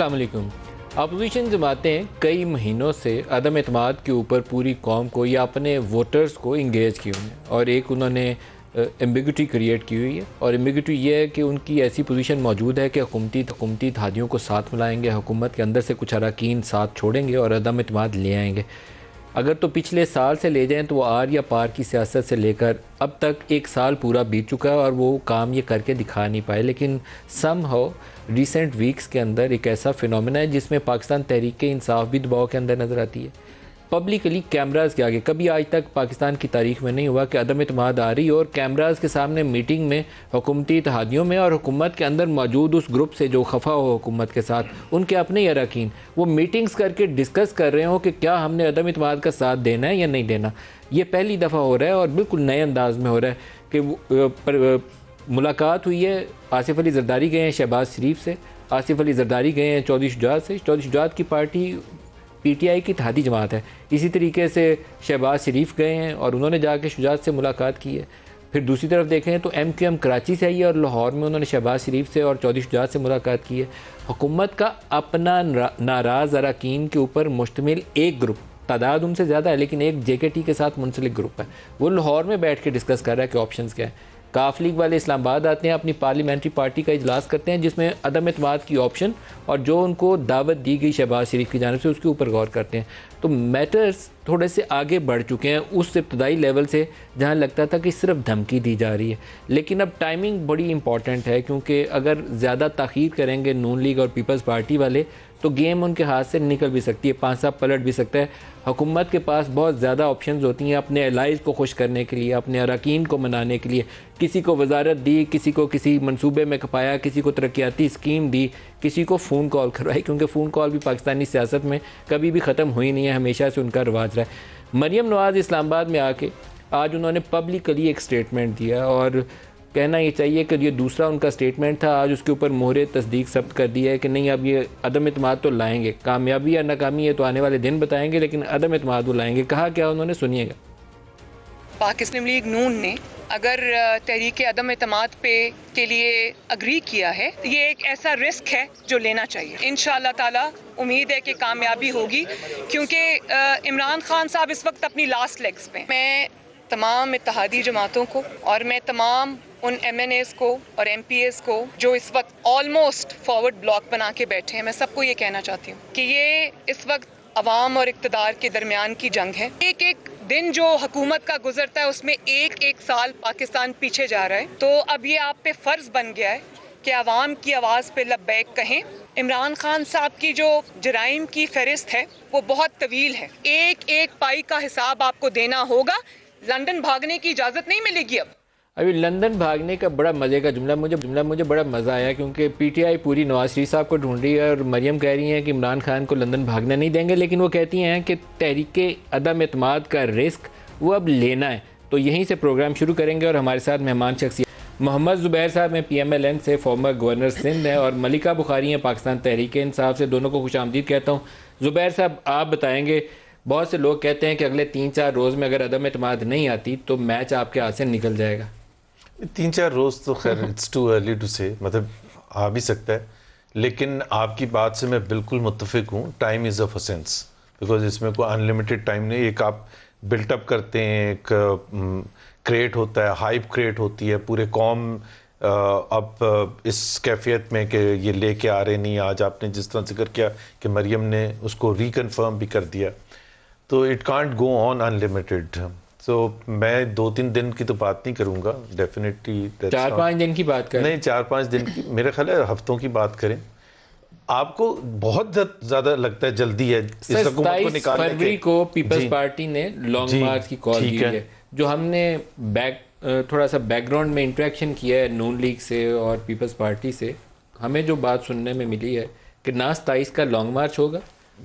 असलकुम अपोजिशन जमातें कई महीनों से अदम अतमाद के ऊपर पूरी कौम को या अपने वोटर्स को इंगेज किए हुए हैं और एक उन्होंने एम्बिगुटी क्रिएट की हुई है और एम्बिगुटी ये है कि उनकी ऐसी पोजीशन मौजूद है कि हुकूमती हुकूमती तहादियों को साथ मिलाएंगे हुकूमत के अंदर से कुछ अरकान साथ छोड़ेंगे और अदम अतमाद ले आएंगे अगर तो पिछले साल से ले जाएं तो वो आर या पार की सियासत से लेकर अब तक एक साल पूरा बीत चुका है और वो काम ये करके दिखा नहीं पाए लेकिन सम हो रिसेंट वीक्स के अंदर एक ऐसा फिनोमेना है जिसमें पाकिस्तान तहरीक इंसाफ भी दबाव के अंदर नज़र आती है पब्लिकली कैमराज के आगे कभी आज तक पाकिस्तान की तारीख में नहीं हुआ कि अदम इतमाद आ रही और कैमराज के सामने मीटिंग में हुकूमती इतिहादियों में और हुकूमत के अंदर मौजूद उस ग्रुप से जो खफा हो हुकूमत के साथ उनके अपने अरकान वो मीटिंग्स करके डिस्कस कर रहे हो कि क्या हमने अदम इतमाद का साथ देना है या नहीं देना ये पहली दफ़ा हो रहा है और बिल्कुल नए अंदाज में हो रहा है कि मुलाकात हुई है आसिफ अली जरदारी गए हैं शहबाज शरीफ से आसिफ अली जरदारी गए हैं चौधरी शुजात से चौधरी शुजात की पार्टी पीटीआई की तहदी जमात है इसी तरीके से शहबाज शरीफ गए हैं और उन्होंने जाके शुजात से मुलाकात की है फिर दूसरी तरफ देखें तो एम क्यू एम कराची से आई है और लाहौर में उन्होंने शहबाज शरीफ से और चौधरी शुजात से मुलाकात की है हुकूमत का अपना नाराज़ अरकान के ऊपर मुश्तमिल एक ग्रुप तादाद उनसे ज़्यादा है लेकिन एक जे के साथ मुंसलिक ग्रुप है वो लाहौर में बैठ के डिस्कस कर रहा है कि ऑप्शन क्या है काफ़ लीग वाले इस्लामाबाद आते हैं अपनी पार्लियामेंट्री पार्टी का इजलास करते हैं जिसमें अदम अतमाद की ऑप्शन और जो उनको दावत दी गई शहबाज शरीफ की जानब से उसके ऊपर गौर करते हैं तो मैटर्स थोड़े से आगे बढ़ चुके हैं उस इब्तदाई लेवल से जहाँ लगता था कि सिर्फ धमकी दी जा रही है लेकिन अब टाइमिंग बड़ी इंपॉर्टेंट है क्योंकि अगर ज़्यादा तखीर करेंगे नून लीग और पीपल्स पार्टी वाले तो गेम उनके हाथ से निकल भी सकती है पाँच साल पलट भी सकता है हुकूमत के पास बहुत ज़्यादा ऑप्शन होती हैं अपने एलाइज को खुश करने के लिए अपने अरकान को मनाने के लिए किसी को वजारत दी किसी को किसी मनसूबे में खपाया किसी को तरक्याती स्कीम दी किसी को फ़ोन कॉल करवाई क्योंकि फ़ोन कॉल भी पाकिस्तानी सियासत में कभी भी ख़त्म हुई नहीं है हमेशा से उनका रवाज रहा है मरीम नवाज़ इस्लामाबाद में आके आज उन्होंने पब्लिकली एक स्टेटमेंट दिया और कहना ये चाहिए कि ये दूसरा उनका स्टेटमेंट था आज उसके ऊपर मोहरे तस्दीक सब्त कर दी है कि नहीं अब ये अदम अतमाद तो लाएंगे कामयाबी या नाकामी है तो आने वाले दिन बताएंगे लेकिन अदम अतमाद वो लाएंगे कहा क्या उन्होंने सुनिएगा पाकिस्तान लीग नून ने अगर तहरीक अदम अतमाद पे के लिए अग्री किया है ये एक ऐसा रिस्क है जो लेना चाहिए इन ताला उम्मीद है कि कामयाबी होगी क्योंकि इमरान खान साहब इस वक्त अपनी लास्ट लेग्स पे मैं तमाम इतिहादी जमातों को और मैं तमाम उन एम को और एम को जो इस वक्त ऑलमोस्ट फॉरवर्ड ब्लॉक बना के बैठे हैं मैं सबको ये कहना चाहती हूँ कि ये इस वक्त अवाम और इकतदार के दरमियान की जंग है एक एक दिन जो हुकूमत का गुजरता है उसमें एक एक साल पाकिस्तान पीछे जा रहा है तो अब ये आप पे फर्ज बन गया है कि आवाम की आवाज़ पे लब्बैक कहें इमरान खान साहब की जो जराइम की फहरिस्त है वो बहुत तवील है एक एक पाई का हिसाब आपको देना होगा लंदन भागने की इजाज़त नहीं मिलेगी अब अभी लंदन भागने का बड़ा मज़े का जुमला मुझे जुमला मुझे बड़ा मज़ा आया क्योंकि पीटीआई पूरी नवाज शरीफ साहब को ढूंढ रही है और मरियम कह रही हैं कि इमरान खान को लंदन भागना नहीं देंगे लेकिन वो कहती हैं कि तहरीक अदम अतमाद का रिस्क वो अब लेना है तो यहीं से प्रोग्राम शुरू करेंगे और हमारे साथ मेहमान शख्सियत मोहम्मद ज़ुबैर साहब हैं एन से फॉर्मर गवर्नर सिंध हैं और मलिका बुखारी हैं पाकिस्तान तहरीक इंसाफ से दोनों को खुश आमदीद कहता हूँ ज़ुबैर साहब आप बताएँगे बहुत से लोग कहते हैं कि अगले तीन चार रोज़ में अगर अदम अतमाद नहीं आती तो मैच आपके हाथ से निकल जाएगा तीन चार रोज तो खैर इट्स टू अर्ली टू से मतलब आ भी सकता है लेकिन आपकी बात से मैं बिल्कुल मुतफिक हूँ time is of essence because इसमें कोई अनलिमिटेड टाइम नहीं एक आप बिल्टअप करते हैं एक क्रिएट हम्म, होता है हाइप क्रिएट होती है पूरे कॉम अब इस कैफियत में कि ये लेके आ रहे नहीं आज आपने जिस तरह जिक्र किया कि मरियम ने उसको रिकन्फर्म भी कर दिया तो it can't go on unlimited so मैं दो तीन दिन की तो बात नहीं करूंगा डेफिनेटली चार पाँच दिन की बात करें नहीं चार पाँच दिन की मेरा ख्याल है हफ्तों की बात करें आपको बहुत ज्यादा लगता है जल्दी है इस को फरवरी को पीपल्स पार्टी ने लॉन्ग मार्च की कॉल की है।, है जो हमने बैक थोड़ा सा बैकग्राउंड में इंटरेक्शन किया है नून लीग से और पीपल्स पार्टी से हमें जो बात सुनने में मिली है कि ना सताईस का लॉन्ग मार्च होगा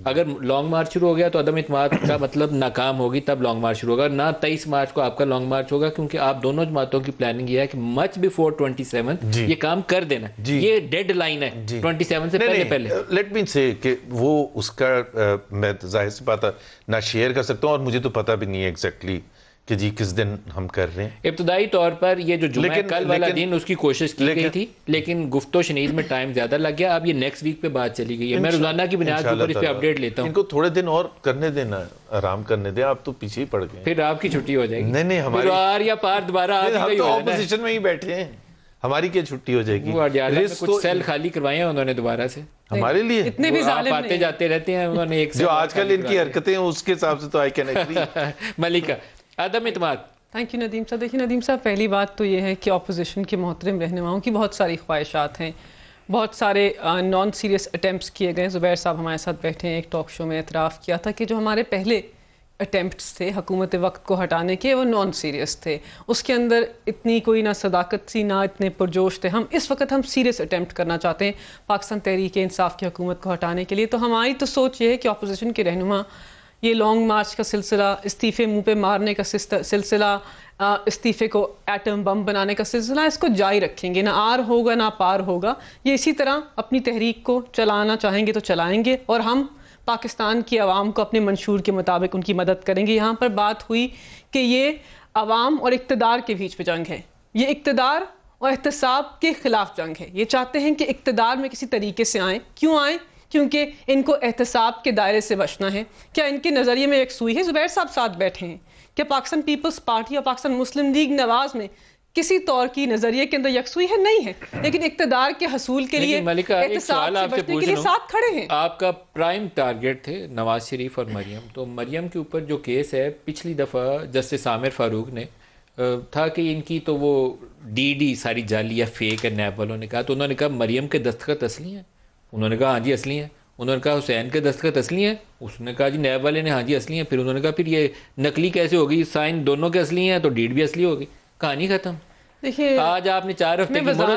अगर लॉन्ग मार्च शुरू हो गया तो अदम इतमाद का मतलब नाकाम होगी तब लॉन्ग मार्च शुरू होगा ना तेईस मार्च को आपका लॉन्ग मार्च होगा क्योंकि आप दोनों जमातों की प्लानिंग यह है कि मच बिफोर ट्वेंटी सेवन ये काम कर देना ये डेड लाइन है ट्वेंटी सेवन से पहले पहले लेट मीन से कि वो उसका मैं जाहिर सी बात ना शेयर कर सकता हूँ और मुझे तो पता भी नहीं है एग्जैक्टली exactly. कि जी किस दिन हम कर रहे हैं इब्तदाई तौर पर ये जो जुम्मे कल वाला दिन उसकी कोशिश की गई थी लेकिन गुफ्तो शनीद में टाइम ज़्यादा लग गया अब ये नेक्स्ट वीक पे बात चली गई है मैं रोजाना की बुनियाद पर इस पे अपडेट लेता हूँ इनको थोड़े दिन और करने देना आराम करने दे आप तो पीछे ही पड़ गए फिर आपकी छुट्टी हो जाएगी नहीं नहीं हमारी आर या पार दोबारा ऑपोजिशन तो में ही बैठे हैं हमारी क्या छुट्टी हो जाएगी कुछ तो सेल खाली करवाए हैं उन्होंने दोबारा से हमारे लिए इतने भी आप आते जाते रहते हैं उन्होंने एक जो आजकल इनकी हरकतें हैं उसके हिसाब से तो आई कैन एग्री मलिका आदम इतमाद थैंक यू नदीम साहब देखिए नदीम साहब पहली बात तो ये है कि अपोजिशन के मोहतरम रहनुमाओं की बहुत सारी ख्वाहिशात हैं बहुत सारे नॉन सीरियस अटैम्प्ट किए गए ज़ुबैर साहब हमारे साथ बैठे हैं एक टॉक शो में एतराफ़ किया था कि जो हमारे पहले अटैम्प्ट थे हकूमत वक्त को हटाने के वो नॉन सीरियस थे उसके अंदर इतनी कोई ना सदाकत सी ना इतने पुरजोश थे हम इस वक्त हम सीरियस अटैम्प्ट करना चाहते हैं पाकिस्तान तहरीक इंसाफ की हकूमत को हटाने के लिए तो हमारी तो सोच ये है कि अपोजिशन के रहनुमा ये लॉन्ग मार्च का सिलसिला इस्तीफे मुंह पे मारने का सिलसिला इस्तीफे को एटम बम बनाने का सिलसिला इसको जारी रखेंगे ना आर होगा ना पार होगा ये इसी तरह अपनी तहरीक को चलाना चाहेंगे तो चलाएंगे और हम पाकिस्तान की आवाम को अपने मंशूर के मुताबिक उनकी मदद करेंगे यहाँ पर बात हुई कि ये आवाम और इकतदार के बीच में जंग है ये इकतदार और एहतसाब के ख़िलाफ़ जंग है ये चाहते हैं कि इकतदार में किसी तरीके से आएँ क्यों आएँ क्योंकि इनको एहतसाब के दायरे से बचना है क्या इनके नज़रिए में सुई है ज़ुबैर साहब साथ बैठे हैं क्या पाकिस्तान पीपल्स पार्टी और पाकिस्तान मुस्लिम लीग नवाज में किसी तौर की नजरिए के अंदर यकसुई है नहीं है लेकिन इकतदार के हसूल के लिए मलिका एक सवाल आपसे के लिए साथ खड़े हैं आपका प्राइम टारगेट थे नवाज शरीफ और मरियम तो मरियम के ऊपर जो केस है पिछली दफ़ा जस्टिस आमिर फारूक ने था कि इनकी तो वो डीडी सारी जाली या फेक है नैब वालों ने कहा तो उन्होंने कहा मरियम के दस्तखत असली हैं उन्होंने कहा हाँ जी असली हैं उन्होंने कहा हुसैन के दस्तखत असली हैं उसने कहा जी नैब वाले ने हाँ जी असली हैं फिर उन्होंने कहा फिर ये नकली कैसे होगी साइन दोनों के असली हैं तो डीड भी असली होगी कहानी ख़त्म आज आपने चार हफ्ते तो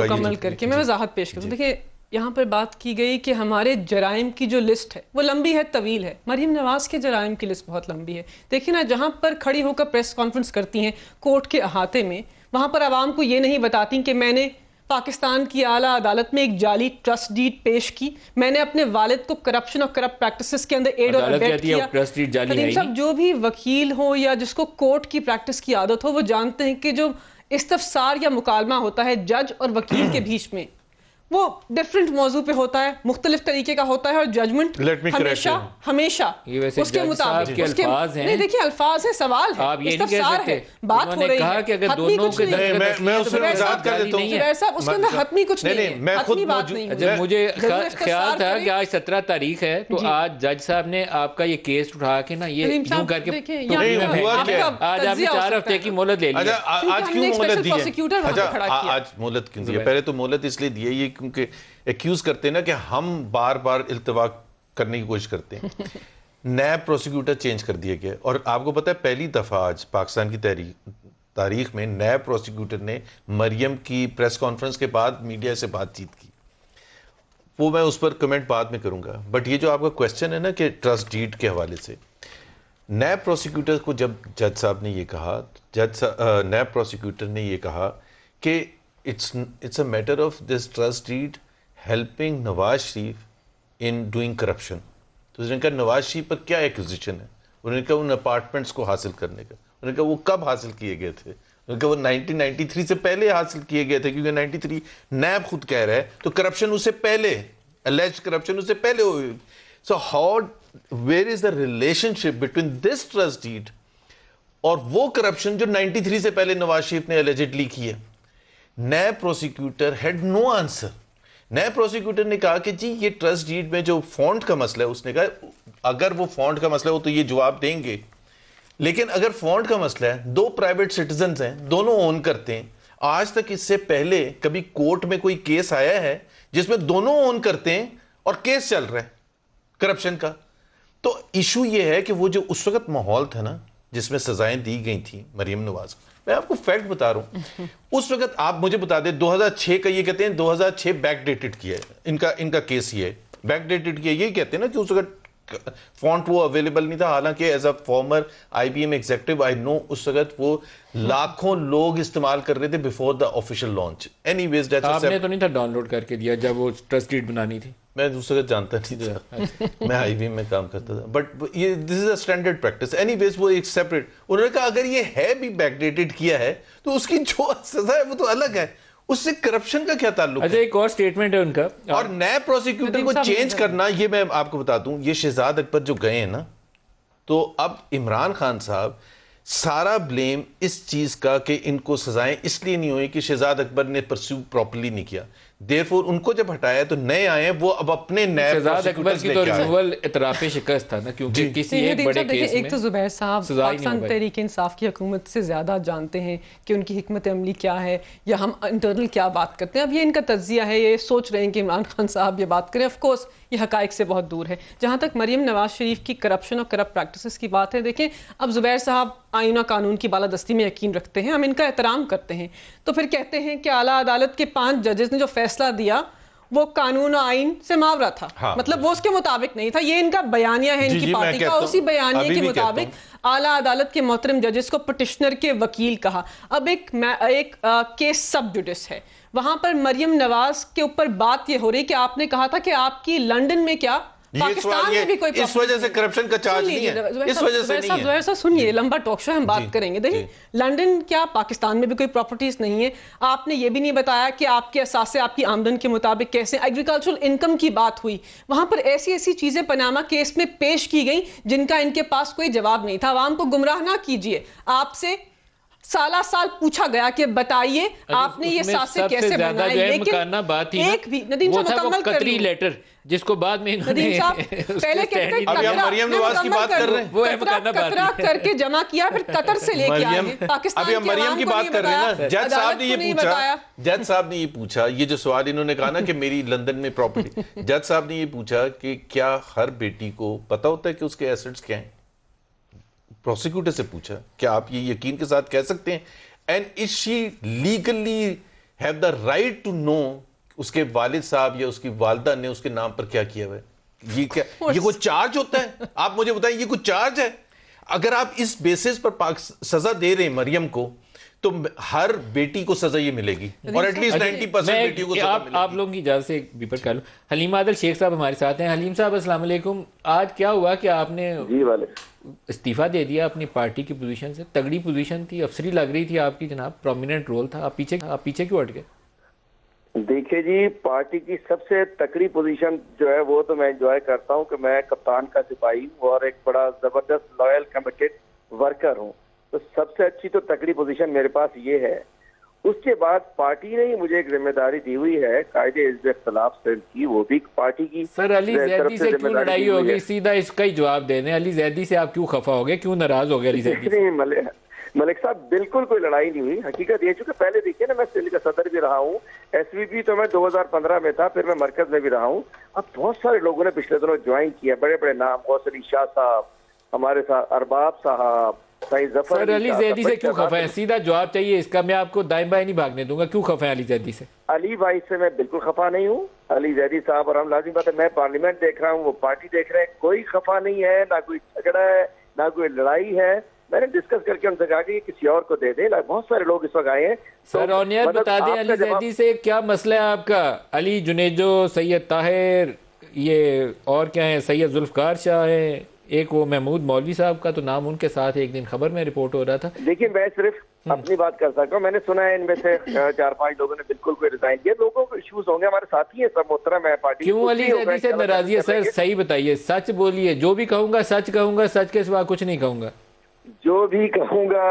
मुकम्मल करके मैं वजाहत पेश करूँ देखिए यहाँ पर बात की गई कि हमारे जराइम की जो लिस्ट है वो लंबी है तवील है मरीम नवाज़ के जराइम की लिस्ट बहुत लंबी है देखिए ना जहाँ पर खड़ी होकर प्रेस कॉन्फ्रेंस करती हैं कोर्ट के अहाते में वहाँ पर आवाम को ये नहीं बताती कि मैंने पाकिस्तान की आला अदालत में एक जाली ट्रस्ट डीड पेश की मैंने अपने वालिद को करप्शन और करप्ट प्रैक्टिसेस के अंदर एड और किया जो भी वकील हो या जिसको कोर्ट की प्रैक्टिस की आदत हो वो जानते हैं कि जो इस्तफसार या मुकालमा होता है जज और वकील के बीच में वो डिफरेंट मौजू पे होता है मुख्तलिफ तरीके का होता है और जजमेंट हमेशा हमेशा उसके मुताबिक उसके नहीं देखिए अल्फाज है सवाल है आप ये नहीं कह सकते बात हो रही है कि अगर दोनों के मैं मैं तो उसमें वजाहत कर देता हूं वैसा उसके अंदर अच्छा। हतमी कुछ नहीं है मैं खुद अच्छा मुझे ख्याल था कि आज 17 तारीख है तो आज जज साहब ने आपका ये केस उठा के ना ये यूं करके तो आज आपने चार हफ्ते की मोहलत ले ली अच्छा, आज क्यों मोहलत दी है अच्छा, आज मोहलत क्यों दी है पहले तो मोहलत इसलिए दी है ये क्योंकि एक्यूज़ करते हैं ना कि हम बार बार इल्तवा करने की कोशिश करते हैं नैब प्रोसिक्यूटर चेंज कर दिया गया और आपको पता है पहली दफ़ा आज पाकिस्तान की तहरीक तारीख में नैब प्रोसिक्यूटर ने मरियम की प्रेस कॉन्फ्रेंस के बाद मीडिया से बातचीत की वो मैं उस पर कमेंट बाद में करूंगा बट ये जो आपका क्वेश्चन है ना कि ट्रस्ट डीड के हवाले से नैब प्रोसिक्यूटर को जब जज साहब ने ये कहा जज नैब प्रोसिक्यूटर ने ये कहा कि it's it's a matter of this trust deed helping Nawaz Sharif in doing corruption तो उसने कहा नवाज शरीफ पर क्या एक्विजिशन है उन्होंने कहा उन अपार्टमेंट्स को हासिल करने का उन्होंने कहा वो कब हासिल किए गए थे उन्होंने कहा वो 1993 से पहले हासिल किए गए थे क्योंकि 93 नैब खुद कह रहा है तो करप्शन उससे पहले अलेज करप्शन उससे पहले हुई so how where is the relationship between this trust deed और वो करप्शन जो 93 से पहले नवाज शरीफ ने एलिजिडली की है नए प्रोसिक्यूटर हैड नो आंसर नए प्रोसिक्यूटर ने कहा कि जी ये ट्रस्ट डीड में जो फॉन्ट का मसला है उसने कहा अगर वो फॉन्ट का मसला हो तो ये जवाब देंगे लेकिन अगर फॉन्ट का मसला है दो प्राइवेट सिटीजन हैं दोनों ओन करते हैं आज तक इससे पहले कभी कोर्ट में कोई केस आया है जिसमें दोनों ओन करते हैं और केस चल रहा है करप्शन का तो इशू ये है कि वो जो उस वक्त माहौल था ना जिसमें सजाएं दी गई थी मरीम नवाज को मैं आपको फैक्ट बता रहा हूँ उस वक्त आप मुझे बता दें 2006 का ये कहते हैं 2006 बैक डेटेड किया है इनका इनका केस ये बैक डेटेड किया ये कहते हैं ना कि उस वक्त फॉन्ट वो अवेलेबल नहीं था हालांकि as a former IBM executive I know उस वक्त वो लाखों लोग इस्तेमाल कर रहे थे before the official launch anyways आपने तो नहीं था डाउनलोड करके दिया जब वो ट्रस्ट डीड बनानी थी मैं दूसरे का जानता नहीं था मैं हाईवे में काम करता था बट ये this is a standard practice any वो एक सेपरेट उन्होंने कहा अगर ये है भी बैकडेटेड किया है तो उसकी जो सजा है वो तो अलग है उससे करप्शन का क्या ताल्लुक अच्छा, है एक और स्टेटमेंट है उनका और नए प्रोसिक्यूटर को चेंज करना ये मैं आपको बता दूं ये शहजाद अकबर जो गए हैं ना तो अब इमरान खान साहब सारा ब्लेम इस चीज़ का कि इनको सजाएं इसलिए नहीं हुई कि शहजाद अकबर ने परस्यू प्रॉपरली नहीं किया देरफोर उनको जब हटाया तो नए आए वो अब अपने तो शिकस्त था ना क्योंकि किसी तो एक बड़े केस एक तो जुबैर साहब पाकिस्तान तहरीक इंसाफ की हुकूमत से ज़्यादा जानते हैं कि उनकी हमत अमली क्या है या हम इंटरनल क्या बात करते हैं अब ये इनका तजिया है ये सोच रहे हैं कि इमरान खान साहब ये बात करें ऑफकोर्स ये हकाइक से बहुत दूर है जहाँ तक मरीम नवाज शरीफ की करप्शन और करप्ट प्रैक्टिस की बात है देखें अब जुबैर साहब आइना कानून की बालादस्ती में यकीन रखते हैं हम इनका एहतराम करते हैं तो फिर कहते हैं कि आला अदालत के पांच जजेस ने जो फैसला दिया वो कानून आइन से मावरा था हाँ, मतलब वो उसके मुताबिक नहीं था ये इनका बयानिया है इनकी पार्टी का उसी बयानिया के मुताबिक आला अदालत के मोहतरम जजेस को पटिशनर के वकील कहा अब एक एक आ, केस सब जुडिस है वहां पर मरियम नवाज के ऊपर बात ये हो रही कि आपने कहा था कि आपकी लंदन में क्या सुनिए लंबा टॉक शो हम बात करेंगे देखिए लंदन क्या पाकिस्तान में भी कोई प्रॉपर्टीज नहीं है आपने ये भी नहीं बताया कि आपके असासे आपकी आमदन के मुताबिक कैसे एग्रीकल्चरल इनकम की बात हुई वहां पर ऐसी ऐसी चीजें पनामा केस में पेश की गई जिनका इनके पास कोई जवाब नहीं था आवाम को गुमराह ना कीजिए आपसे साला साल पूछा गया कि बताइए आपने ये सासे कैसे बनाए लेकिन बात ही एक भी नदीम साहब मुकम्मल कर लेटर जिसको बाद में नदीम साहब पहले कहते मरियम नवाज की बात कर रहे हैं वो कतरा करके जमा किया फिर कतर से लेके आए पाकिस्तान अभी मरियम की बात कर रहे हैं ना जज साहब ने ये पूछा जज साहब ने ये पूछा ये जो सवाल इन्होंने कहा ना कि मेरी लंदन में प्रॉपर्टी जज साहब ने ये पूछा कि क्या हर बेटी को पता होता है कि उसके एसेट्स क्या है प्रोसिक्यूटर से पूछा कि आप ये यकीन के साथ कह सकते हैं and is she legally have the right to know उसके वालिद साहब या उसकी वालदा ने उसके नाम पर क्या किया हुआ ये क्या ये कोई चार्ज होता है आप मुझे बताएं ये कोई चार्ज है अगर आप इस बेसिस पर पाक सजा दे रहे हैं मरियम को तो हर बेटी को सजा ये मिलेगी और एटलीस्ट नाइन्टी परसेंट बेटियों को सजा आप, आप लोगों की इजाजत से एक बीपर कर लो हलीम आदल शेख साहब हमारे साथ हैं हलीम साहब अस्सलाम आज क्या हुआ कि आपने जी वाले इस्तीफ़ा दे दिया अपनी पार्टी की पोजीशन से तगड़ी पोजीशन थी अफसरी लग रही थी आपकी जनाब प्रोमिनेंट रोल था आप पीछे आप पीछे क्यों हट गए देखिए जी पार्टी की सबसे तकड़ी पोजीशन जो है वो तो मैं एंजॉय करता हूँ कि मैं कप्तान का सिपाही हूँ और एक बड़ा ज़बरदस्त लॉयल कमिटेड वर्कर हूँ तो सबसे अच्छी तो तकड़ी पोजीशन मेरे पास ये है उसके बाद पार्टी ने ही मुझे एक जिम्मेदारी दी हुई है कायदे इख्तलाफ सिर्फ की वो भी पार्टी की सर अली जैदी से, क्यों लड़ाई होगी सीधा इसका ही जवाब दे दें अली जैदी से आप क्यों खफा हो गए क्यों नाराज हो गए अली जैदी मलिक मलिक साहब बिल्कुल कोई लड़ाई नहीं हुई हकीकत ये चूंकि पहले देखिए ना मैं सिंध का सदर भी रहा हूँ एस तो मैं 2015 में था फिर मैं मरकज में भी रहा हूँ अब बहुत सारे लोगों ने पिछले दिनों ज्वाइन किया बड़े बड़े नाम गौसली शाह साहब हमारे साथ अरबाब साहब सर अली जैदी से क्यों खफा है सीधा जवाब चाहिए इसका मैं आपको दाएं बाएं नहीं भागने दूंगा क्यों खफा है अली जैदी से अली भाई से मैं बिल्कुल खफा नहीं हूँ अली जैदी साहब और हम लाजिम बात है मैं पार्लियामेंट देख रहा हूँ वो पार्टी देख रहे हैं कोई खफा नहीं है ना कोई झगड़ा है ना कोई लड़ाई है मैंने डिस्कस करके उनसे कहा कि किसी और को दे दे बहुत सारे लोग इस वक्त आए हैं तो सर ऑनियर मतलब बता दें अली जैदी से क्या मसला है आपका अली जुनेजो सैयद ताहिर ये और क्या है सैयद जुल्फकार शाह है एक वो महमूद मौलवी साहब का तो नाम उनके साथ एक दिन खबर में रिपोर्ट हो रहा था देखिए मैं सिर्फ हम्म। अपनी बात कर सकता हूँ मैंने सुना है इनमें से चार पांच लोगों ने बिल्कुल कोई रिजाइन किया लोगों को इश्यूज होंगे हमारे साथी है सब मोहतरम है पार्टी क्यों अली जैदी से नाराजी है सर सही बताइए सच बोलिए जो भी कहूंगा सच कहूंगा सच के सिवा कुछ नहीं कहूंगा जो भी कहूंगा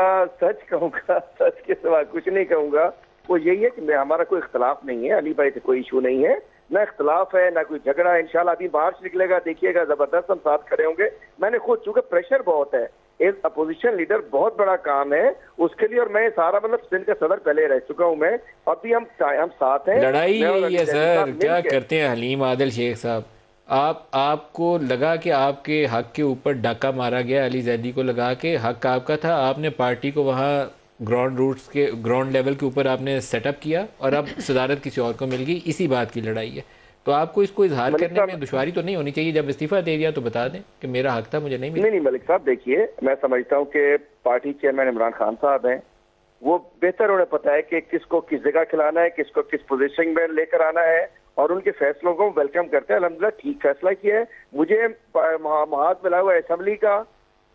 सच कहूंगा सच के सिवा कुछ नहीं कहूंगा वो यही है कि हमारा कोई इख्तलाफ नहीं है अली भाई से कोई इशू नहीं है ना इख्तलाफ है ना कोई झगड़ा है इंशाल्लाह अभी बाहर से निकलेगा देखिएगा जबरदस्त हम साथ खड़े होंगे मैंने खुद चूंकि प्रेशर बहुत है एक अपोजिशन लीडर बहुत बड़ा काम है उसके लिए और मैं सारा मतलब सिंध का सदर पहले रह चुका हूँ मैं अभी हम हम साथ हैं लड़ाई यही है सर क्या करते हैं हलीम आदिल शेख साहब आप आपको लगा कि आपके हक के ऊपर डाका मारा गया अली जैदी को लगा के हक आपका था आपने पार्टी को वहाँ ग्राउंड रूट्स के ग्राउंड लेवल के ऊपर आपने सेटअप किया और अब सदारत किसी और को मिल गई इसी बात की लड़ाई है तो आपको इसको इजहार करने में दुशारी तो नहीं होनी चाहिए जब इस्तीफा दे दिया तो बता दें कि मेरा हक था मुझे नहीं मिला नहीं नहीं मलिक साहब देखिए मैं समझता हूँ कि पार्टी चेयरमैन इमरान खान साहब हैं वो बेहतर उन्हें पता है कि किसको किस जगह खिलाना है किसको किस पोजिशन में लेकर आना है और उनके फैसलों को वेलकम करते हैं अलहमदिल्ला ठीक फैसला किया है मुझे महात मिला हुआ असेंबली का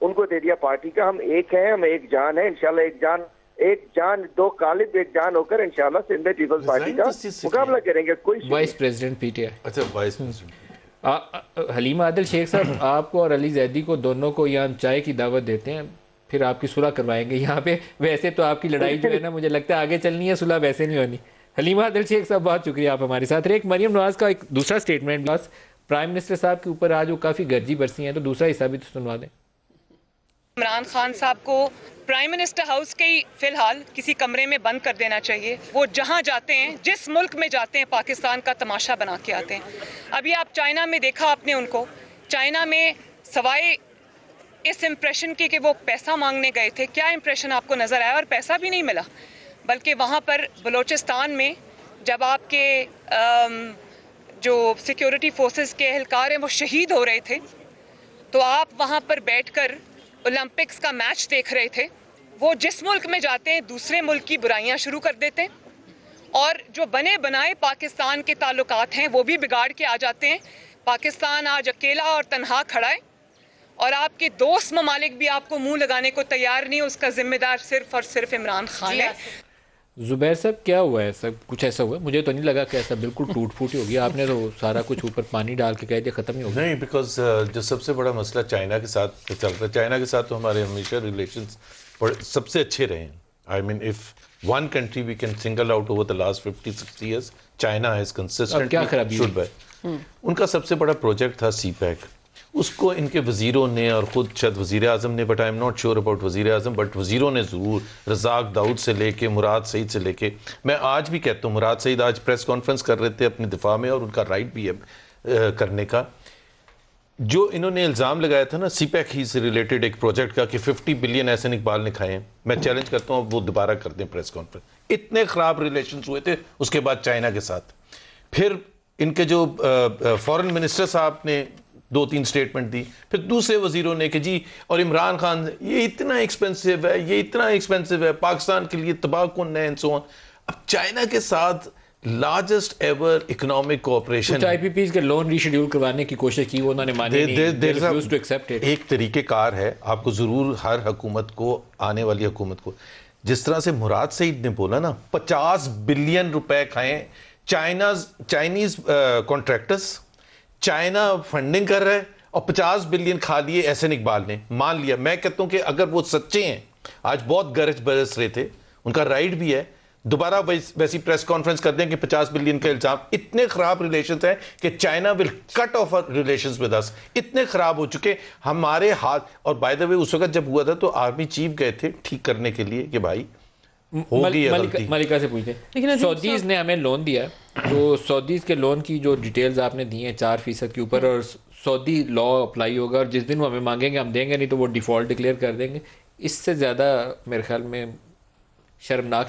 उनको दे दिया पार्टी का हम एक हैं हम एक जान है इंशाल्लाह एक जान एक जान दो कालिब एक जान होकर इंशाल्लाह सिंध में पीपल्स पार्टी का मुकाबला करेंगे कोई वाइस प्रेसिडेंट पीटीआई अच्छा वाइस प्रेसिडेंट हलीमा आदिल शेख साहब आपको और अली जैदी को दोनों को यहाँ चाय की दावत देते हैं फिर आपकी सुलह करवाएंगे यहाँ पे वैसे तो आपकी लड़ाई जो है ना मुझे लगता है आगे चलनी है सुलह वैसे नहीं होनी हलीमा आदिल शेख साहब बहुत शुक्रिया आप हमारे साथ रहे एक मरियम नवाज का एक दूसरा स्टेटमेंट बस प्राइम मिनिस्टर साहब के ऊपर आज वो काफ़ी गर्जी बरसी है तो दूसरा हिस्सा भी तो सुनवा दें इमरान खान साहब को प्राइम मिनिस्टर हाउस के ही फिलहाल किसी कमरे में बंद कर देना चाहिए वो जहाँ जाते हैं जिस मुल्क में जाते हैं पाकिस्तान का तमाशा बना के आते हैं अभी आप चाइना में देखा आपने उनको चाइना में सवाए इस इम्प्रेशन के कि वो पैसा मांगने गए थे क्या इम्प्रेशन आपको नज़र आया और पैसा भी नहीं मिला बल्कि वहाँ पर बलोचिस्तान में जब आपके जो सिक्योरिटी फोर्सेस के एहलकार हैं वो शहीद हो रहे थे तो आप वहाँ पर बैठकर ओलंपिक्स का मैच देख रहे थे वो जिस मुल्क में जाते हैं दूसरे मुल्क की बुराइयां शुरू कर देते हैं और जो बने बनाए पाकिस्तान के ताल्लुक हैं वो भी बिगाड़ के आ जाते हैं पाकिस्तान आज अकेला और तनहा खड़ा है और आपके दोस्त ममालिक भी आपको मुंह लगाने को तैयार नहीं उसका जिम्मेदार सिर्फ और सिर्फ इमरान खान है हाँ। ज़ुबैर साहब क्या हुआ है सब कुछ ऐसा हुआ मुझे तो नहीं लगा कि ऐसा बिल्कुल टूट फूट होगी आपने तो सारा कुछ ऊपर पानी डाल के कह दिया ख़त्म ही गया नहीं बिकॉज uh, जो सबसे बड़ा मसला चाइना के साथ चल रहा है चाइना के साथ तो हमारे हमेशा रिलेशन सबसे अच्छे रहे हैं I mean if one country we can single out over the last fifty sixty years China is consistent क्या खराबी हम्म। उनका सबसे बड़ा प्रोजेक्ट था सी पैक उसको इनके वजीरों ने और ख़ुद शायद वज़ी अजम ने but I am not sure about वज़ी अजम बट वज़ीरों ने ज़रूर रजाक दाऊद से ले मुराद सईद से ले कर मैं आज भी कहता हूँ मुराद सईद आज प्रेस कॉन्फ्रेंस कर रहे थे अपने दिफा में और उनका राइट भी है करने का जो इन्होंने इल्ज़ाम लगाया था ना सी पैक e ही से रिलेटेड एक प्रोजेक्ट का कि 50 बिलियन ऐसे इकबाल ने खाए मैं चैलेंज करता हूँ अब वो दोबारा कर दें प्रेस कॉन्फ्रेंस इतने ख़राब रिलेशन हुए थे उसके बाद चाइना के साथ फिर इनके जो फॉरेन मिनिस्टर साहब ने दो तीन स्टेटमेंट दी फिर दूसरे वजीरों ने कि जी और इमरान खान ये इतना एक्सपेंसिव है ये इतना एक्सपेंसिव है पाकिस्तान के लिए तबाह को है अब चाइना के साथ largest ever economic cooperation IPP के लोन रीशेड्यूल करवाने की कोशिश की उन्होंने मानी दे, दे, दे, एक तरीकेकार है आपको ज़रूर हर हुकूमत को आने वाली हुकूमत को जिस तरह से मुराद सईद ने बोला ना पचास बिलियन रुपए खाएं China's Chinese contractors China funding कर रहा है और 50 बिलियन खा लिए ऐसे इकबाल ने मान लिया मैं कहता हूँ कि अगर वो सच्चे हैं आज बहुत गरज बरस रहे थे उनका राइट भी है दोबारा वैसी प्रेस कॉन्फ्रेंस कर दें कि 50 बिलियन का इल्ज़ाम इतने ख़राब रिलेशन हैं कि China will cut off relation with us इतने ख़राब हो चुके हमारे हाथ और बाय द वे उस वक्त जब हुआ था तो आर्मी चीफ गए थे ठीक करने के लिए कि भाई मलिका, से पूछते सऊदीज़ ने हमें लोन दिया तो सऊदीज़ के लोन की जो डिटेल्स आपने दी हैं चार फीसद के ऊपर और सऊदी लॉ अप्लाई होगा और जिस दिन वो हमें मांगेंगे हम देंगे नहीं तो वो डिफ़ॉल्ट डिक्लेयर कर देंगे इससे ज़्यादा मेरे ख्याल में शर्मनाक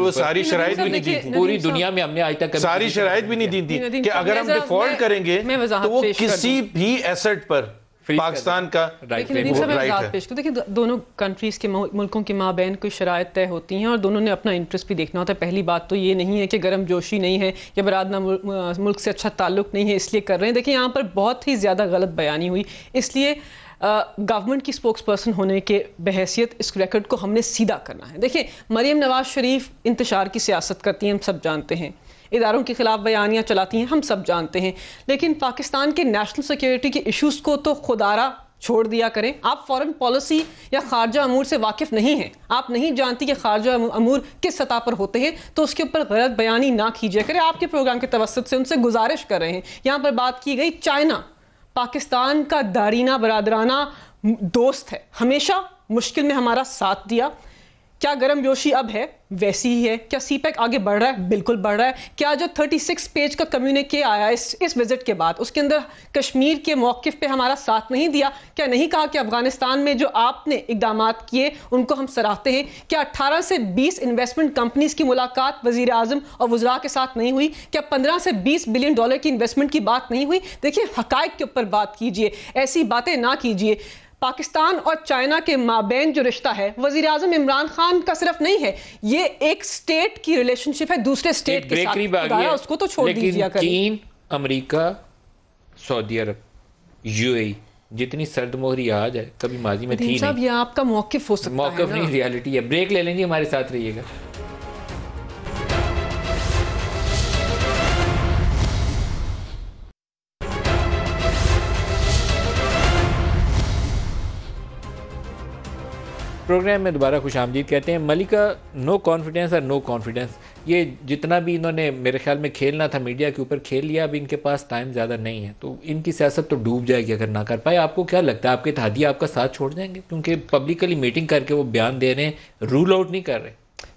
वो सारी शराय भी नहीं दी थी पूरी दुनिया में हमने आज तक सारी शराय भी नहीं दी थी कि अगर हम डिफॉल्ट करेंगे तो वो किसी भी एसेट पर पाकिस्तान का राइट है देखिए दोनों कंट्रीज के मुल्कों के माबेन कोई शराय तय होती हैं और दोनों ने अपना इंटरेस्ट भी देखना होता है पहली बात तो ये नहीं है कि गर्म जोशी नहीं है या बरादना मुल्क से अच्छा ताल्लुक नहीं है इसलिए कर रहे हैं देखिए यहाँ पर बहुत ही ज़्यादा गलत बयानी हुई इसलिए गवर्नमेंट की स्पोक्स पर्सन होने के बहसीत इस रिकॉर्ड को हमने सीधा करना है देखिए मरीम नवाज शरीफ इंतशार की सियासत करती हैं हम सब जानते हैं इदारों के खिलाफ बयानियाँ चलाती हैं हम सब जानते हैं लेकिन पाकिस्तान के नेशनल सिक्योरिटी के इशूज़ को तो खुदारा छोड़ दिया करें आप फॉरेन पॉलिसी या खारजा अमूर से वाकिफ नहीं हैं आप नहीं जानती कि खारजा अमूर किस सतह पर होते हैं तो उसके ऊपर गलत बयानी ना कीजिए करें आपके प्रोग्राम के तवसत से उनसे गुजारिश कर रहे हैं यहाँ पर बात की गई चाइना पाकिस्तान का दारीना बरदराना दोस्त है हमेशा मुश्किल में हमारा साथ दिया क्या गर्म जोशी अब है वैसी ही है क्या सी पैक e आगे बढ़ रहा है बिल्कुल बढ़ रहा है क्या जो 36 पेज का कम्युनिके आया इस इस विजिट के बाद उसके अंदर कश्मीर के मौक़ पे हमारा साथ नहीं दिया क्या नहीं कहा कि अफगानिस्तान में जो आपने इकदाम किए उनको हम सराहते हैं क्या 18 से 20 इन्वेस्टमेंट कंपनीज की मुलाकात वजीर अजम और वजरा के साथ नहीं हुई क्या पंद्रह से बीस बिलियन डॉलर की इन्वेस्टमेंट की बात नहीं हुई देखिए हक़ के ऊपर बात कीजिए ऐसी बातें ना कीजिए पाकिस्तान और चाइना के माबेन जो रिश्ता है वजीर आजम इमरान खान का सिर्फ नहीं है ये एक स्टेट की रिलेशनशिप है दूसरे स्टेट के साथ उसको तो छोड़ दीजिए चीन अमेरिका सऊदी अरब यूएई जितनी सर्द मोहरी आज है कभी माजी में थी नहीं ये आपका मौकफ हो सकता मौकफ नहीं रियलिटी है ब्रेक ले लेंगे हमारे साथ रहिएगा प्रोग्राम में दोबारा खुश आमजीद कहते हैं मलिका नो कॉन्फिडेंस और नो कॉन्फिडेंस ये जितना भी इन्होंने मेरे ख्याल में खेलना था मीडिया के ऊपर खेल लिया अब इनके पास टाइम ज़्यादा नहीं है तो इनकी सियासत तो डूब जाएगी अगर ना कर पाए आपको क्या लगता है आपके तहदी आपका साथ छोड़ जाएंगे क्योंकि पब्लिकली मीटिंग करके वो बयान दे रहे हैं रूल आउट नहीं कर रहे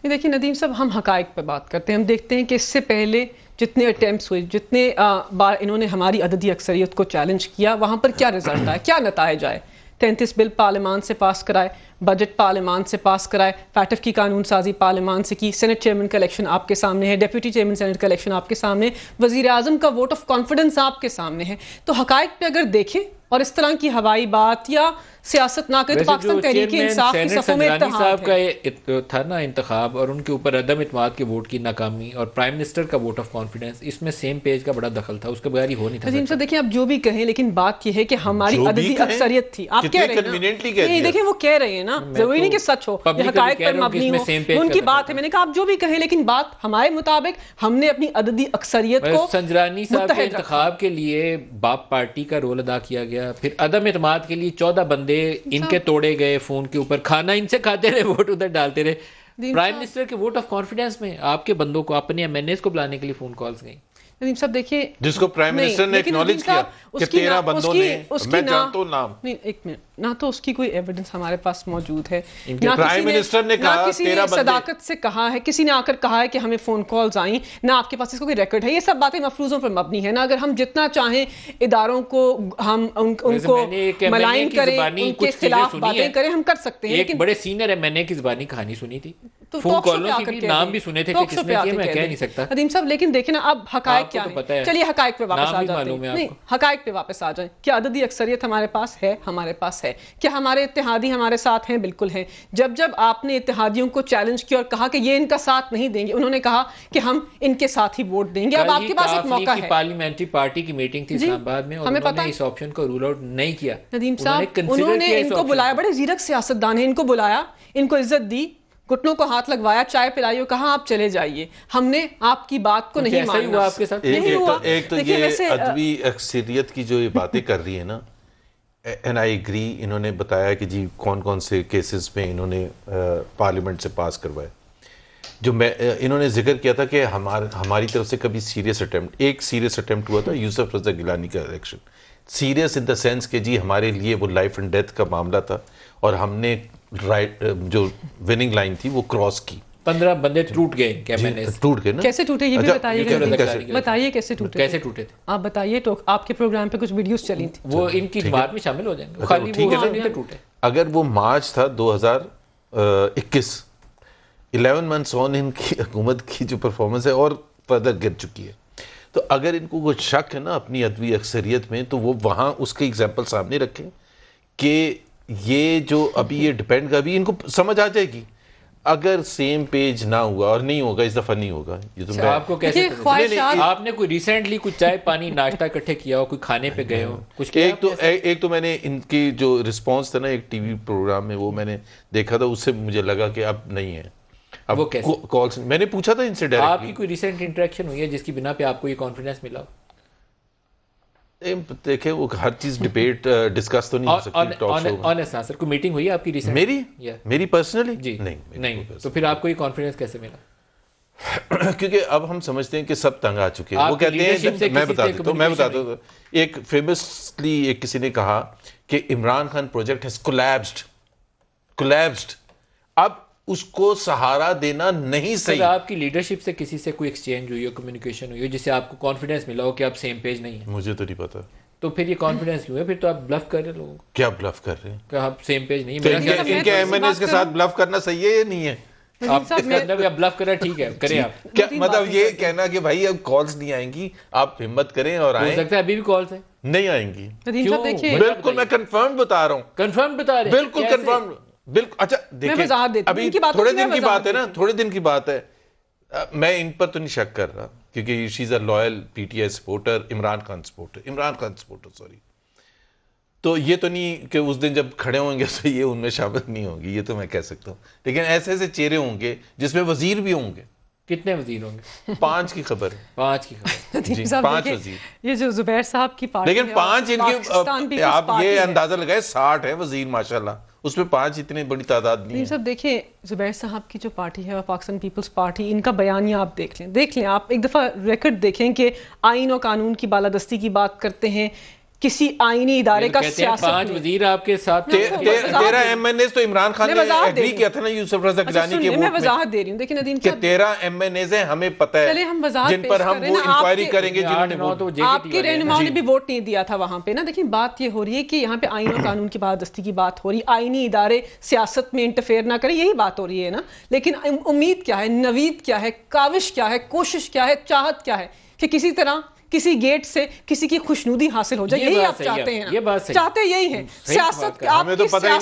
ये देखिए नदीम साहब हम हक़ पर बात करते हैं हम देखते हैं कि इससे पहले जितने अटैम्प्ट हुए जितने बार इन्होंने हमारी अददी अक्सरीत को चैलेंज किया वहाँ पर क्या रिजल्ट आया क्या नतज आए तैंतीस बिल पार्लियामान से पास कराए बजट पार्लियामान से पास कराए फैटफ की कानून साजी पार्लियामान से की सेनेट चेयरमैन का इलेक्शन आपके सामने है डेप्यूटी चेयरमैन सेनेट का इलेक्शन आपके सामने वजीर अजम का वोट ऑफ कॉन्फिडेंस आपके सामने है तो हक पे अगर देखें और इस तरह की हवाई बात या सियासत ना करें तो पाकिस्तान तहरीक इंसाफ की सफों में साहब का था ना इंतखब और उनके ऊपर अदम इतमाद के वोट की नाकामी और प्राइम मिनिस्टर का वोट ऑफ कॉन्फिडेंस इसमें सेम पेज का बड़ा दखल था उसके बगैर ही हो नहीं था सर देखिए आप जो भी कहें लेकिन बात यह है कि हमारी अदबी अक्सरियत थी आप कह रहे हैं देखिए वो कह रहे हैं ना जरूरी नहीं तो कि सच हो हकायक पर मबनी हो उनकी बात है मैंने कहा आप जो भी कहें लेकिन बात हमारे मुताबिक हमने अपनी अददी अक्सरियत को संजरानी साहब के इंतखाब के लिए बाप पार्टी का रोल अदा किया गया फिर अदम अतमाद के लिए चौदह बंदे अच्छा। इनके तोड़े गए फोन के ऊपर खाना इनसे खाते रहे वोट उधर डालते रहे प्राइम मिनिस्टर के वोट ऑफ कॉन्फिडेंस में आपके बंदों को अपने एम को बुलाने के लिए फोन कॉल्स गई नदीम साहब देखिए जिसको प्राइम मिनिस्टर ने एक्नॉलेज किया कि तेरह बंदों ने मैं जानता हूं नाम नहीं एक मिनट ना तो उसकी कोई एविडेंस हमारे पास मौजूद है ना प्राइम मिनिस्टर ने कहा किसी ने सदाकत से कहा है किसी ने आकर कहा है कि हमें फ़ोन कॉल्स आई ना आपके पास इसको कोई रिकॉर्ड है ये सब बातें मफरूजों पर मबनी है ना अगर हम जितना चाहें इदारों को हम उन, उनको मलाइन करें उनके खिलाफ बातें करें हम कर सकते हैं लेकिन बड़े सीनियर है मैंने ए कहानी सुनी थी फोन तो कॉलों के नाम भी सुने थे कि किसने किया मैं कह नहीं सकता नदीम साहब लेकिन देखें ना अब हकायक क्या तो है चलिए हकायक पे वापस आ जाते हैं नहीं हकायक पे वापस आ जाए क्या अददी अक्सरियत हमारे पास है हमारे पास है है क्या हमारे इतिहादी हमारे साथ हैं बिल्कुल हैं जब जब आपने इतिहादियों को चैलेंज किया और कहा कि ये इनका साथ नहीं देंगे उन्होंने कहा कि हम इनके साथ ही वोट देंगे अब आपके पास एक मौका है पार्लियामेंट्री पार्टी की मीटिंग थी इस्लामाबाद में हमें पता इस ऑप्शन को रूल आउट नहीं किया नदीम साहब उन्होंने इनको बुलाया बड़े जीरक सियासतदान है इनको बुलाया इनको इज्जत दी घुटनों को हाथ लगवाया चाय पिलाई और कहा आप चले जाइए हमने आपकी बात को नहीं माना आपके साथ एक, नहीं एक, हुआ। तो- एक तो ये अदबी अक्सरियत की जो ये बातें कर रही है ना एन आई एग्री इन्होंने बताया कि जी कौन कौन से केसेस में इन्होंने पार्लियामेंट से पास करवाए जो मैं इन्होंने जिक्र किया था कि हमारे हमारी तरफ से कभी सीरियस अटैम्प्ट एक सीरियस अटैम्प्ट हुआ था यूसुफ रजा गिलानी का election serious in the sense कि जी हमारे लिए वो लाइफ एंड डेथ का मामला था और हमने राइट जो विनिंग लाइन थी वो क्रॉस की पंद्रह बंदे टूट गए टूट गए कैसे टूटे ये भी अच्छा, बताइए बताइए कैसे टूटे कैसे टूटे थे आप बताइए तो आपके प्रोग्राम पे कुछ वीडियोस चली थी वो इनकी बात में शामिल हो जाएंगे अच्छा, खाली ठीक है टूटे अगर वो मार्च था 2021 11 मंथ्स ऑन इनकी हुकूमत की जो परफॉर्मेंस है और फर्दर गिर चुकी है तो अगर इनको कुछ शक है ना अपनी अदवी अक्सरियत में तो वो वहाँ उसके एग्जाम्पल सामने रखें कि ये जो अभी ये डिपेंड का अभी इनको समझ आ जाएगी अगर सेम पेज ना हुआ और नहीं होगा इस दफा नहीं होगा ये तो अच्छा, मैं आपको कैसे नहीं, नहीं, आपने कोई रिसेंटली कुछ चाय पानी नाश्ता इकट्ठे किया हो कोई खाने पे गए हो कुछ एक तो ए, एक तो मैंने इनकी जो रिस्पांस था ना एक टीवी प्रोग्राम में वो मैंने देखा था उससे मुझे लगा कि अब नहीं है अब वो कैसे कॉल मैंने पूछा था इनसे डायरेक्टली आपकी कोई रिसेंट इंटरेक्शन हुई है जिसकी बिना पे आपको ये कॉन्फिडेंस मिला हो देखे वो हर चीज डिबेट डिस्कस तो नहीं हो सकती ऑन ऑन आंसर कोई मीटिंग हुई है आपकी रिसेंट मेरी yeah. मेरी पर्सनली जी नहीं मेरी नहीं तो फिर आपको ये कॉन्फिडेंस कैसे मिला क्योंकि अब हम समझते हैं कि सब तंग आ चुके हैं वो कहते हैं मैं बता देता हूँ मैं बता देता दूँ एक फेमसली एक किसी ने कहा कि Imran Khan project has collapsed collapsed अब उसको सहारा देना नहीं सही आपकी लीडरशिप से किसी से कोई एक्सचेंज हुई हो कम्युनिकेशन हुई हो जिससे आपको कॉन्फिडेंस मिला हो कि आप सेम पेज नहीं है मुझे तो नहीं पता तो फिर ये कॉन्फिडेंस क्यों है फिर तो आप ब्लफ कर रहे लोगों को क्या ब्लफ कर रहे हैं तो आप सेम पेज नहीं तो इनके, इनके एमएनएस के साथ ब्लफ करना सही है या नहीं है आप ब्लफ कर करें ठीक है करें आप क्या मतलब ये कहना कि भाई अब कॉल्स नहीं आएंगी आप हिम्मत करें और आए सकता है अभी भी कॉल्स है नहीं आएंगी बिल्कुल मैं कंफर्म बता रहा हूँ कंफर्म बता रहे बिल्कुल कंफर्म बिल्कुल अच्छा देखिए अभी थोड़े दिन की बात है ना थोड़े दिन की बात है आ, मैं इन पर तो नहीं शक कर रहा क्योंकि she is a loyal PTI supporter Imran Khan supporter Imran Khan supporter sorry तो ये तो नहीं कि उस दिन जब खड़े होंगे तो ये उनमें शामिल नहीं होंगी ये तो मैं कह सकता हूँ लेकिन ऐसे ऐसे चेहरे होंगे जिसमें वजीर भी होंगे कितने वजीर होंगे पांच की खबर पांच की खबर पांच वजीर ये जो जुबैर साहब की लेकिन पांच इनकी आप ये अंदाजा लगाए साठ है वजीर माशाल्लाह उसमें पांच इतनी बड़ी तादाद नहीं सब देखिए जुबैर साहब की जो पार्टी है पाकिस्तान पीपल्स पार्टी इनका बयान ही आप देख लें देख लें आप एक दफ़ा रिकॉर्ड देखें कि आइन और कानून की बालादस्ती की बात करते हैं किसी आईनी इदारे तो का पांच वजीर आपके साथ तेरह एम एन एज तो इमरान खान किया था ना यूसुफ रजा गिलानी के मैं वजाहत दे रही हूँ लेकिन अदीन तेरह एम एन एज है हमें पता है हम जिन पर हम वो इंक्वायरी करेंगे आपके तो रहनुमाओं ने भी वोट नहीं दिया था वहाँ पे ना देखिए बात ये हो रही है कि यहाँ पे आईन और कानून की बादस्ती की बात हो रही है आईनी इदारे सियासत में इंटरफेयर ना करें यही बात हो रही है ना लेकिन उम्मीद क्या है नवीद क्या है काविश क्या है कोशिश क्या है चाहत क्या है कि किसी तरह किसी गेट से किसी की खुशनुदी हासिल हो जाए यही आप चाहते हैं चाहते यही है सियासत तो बता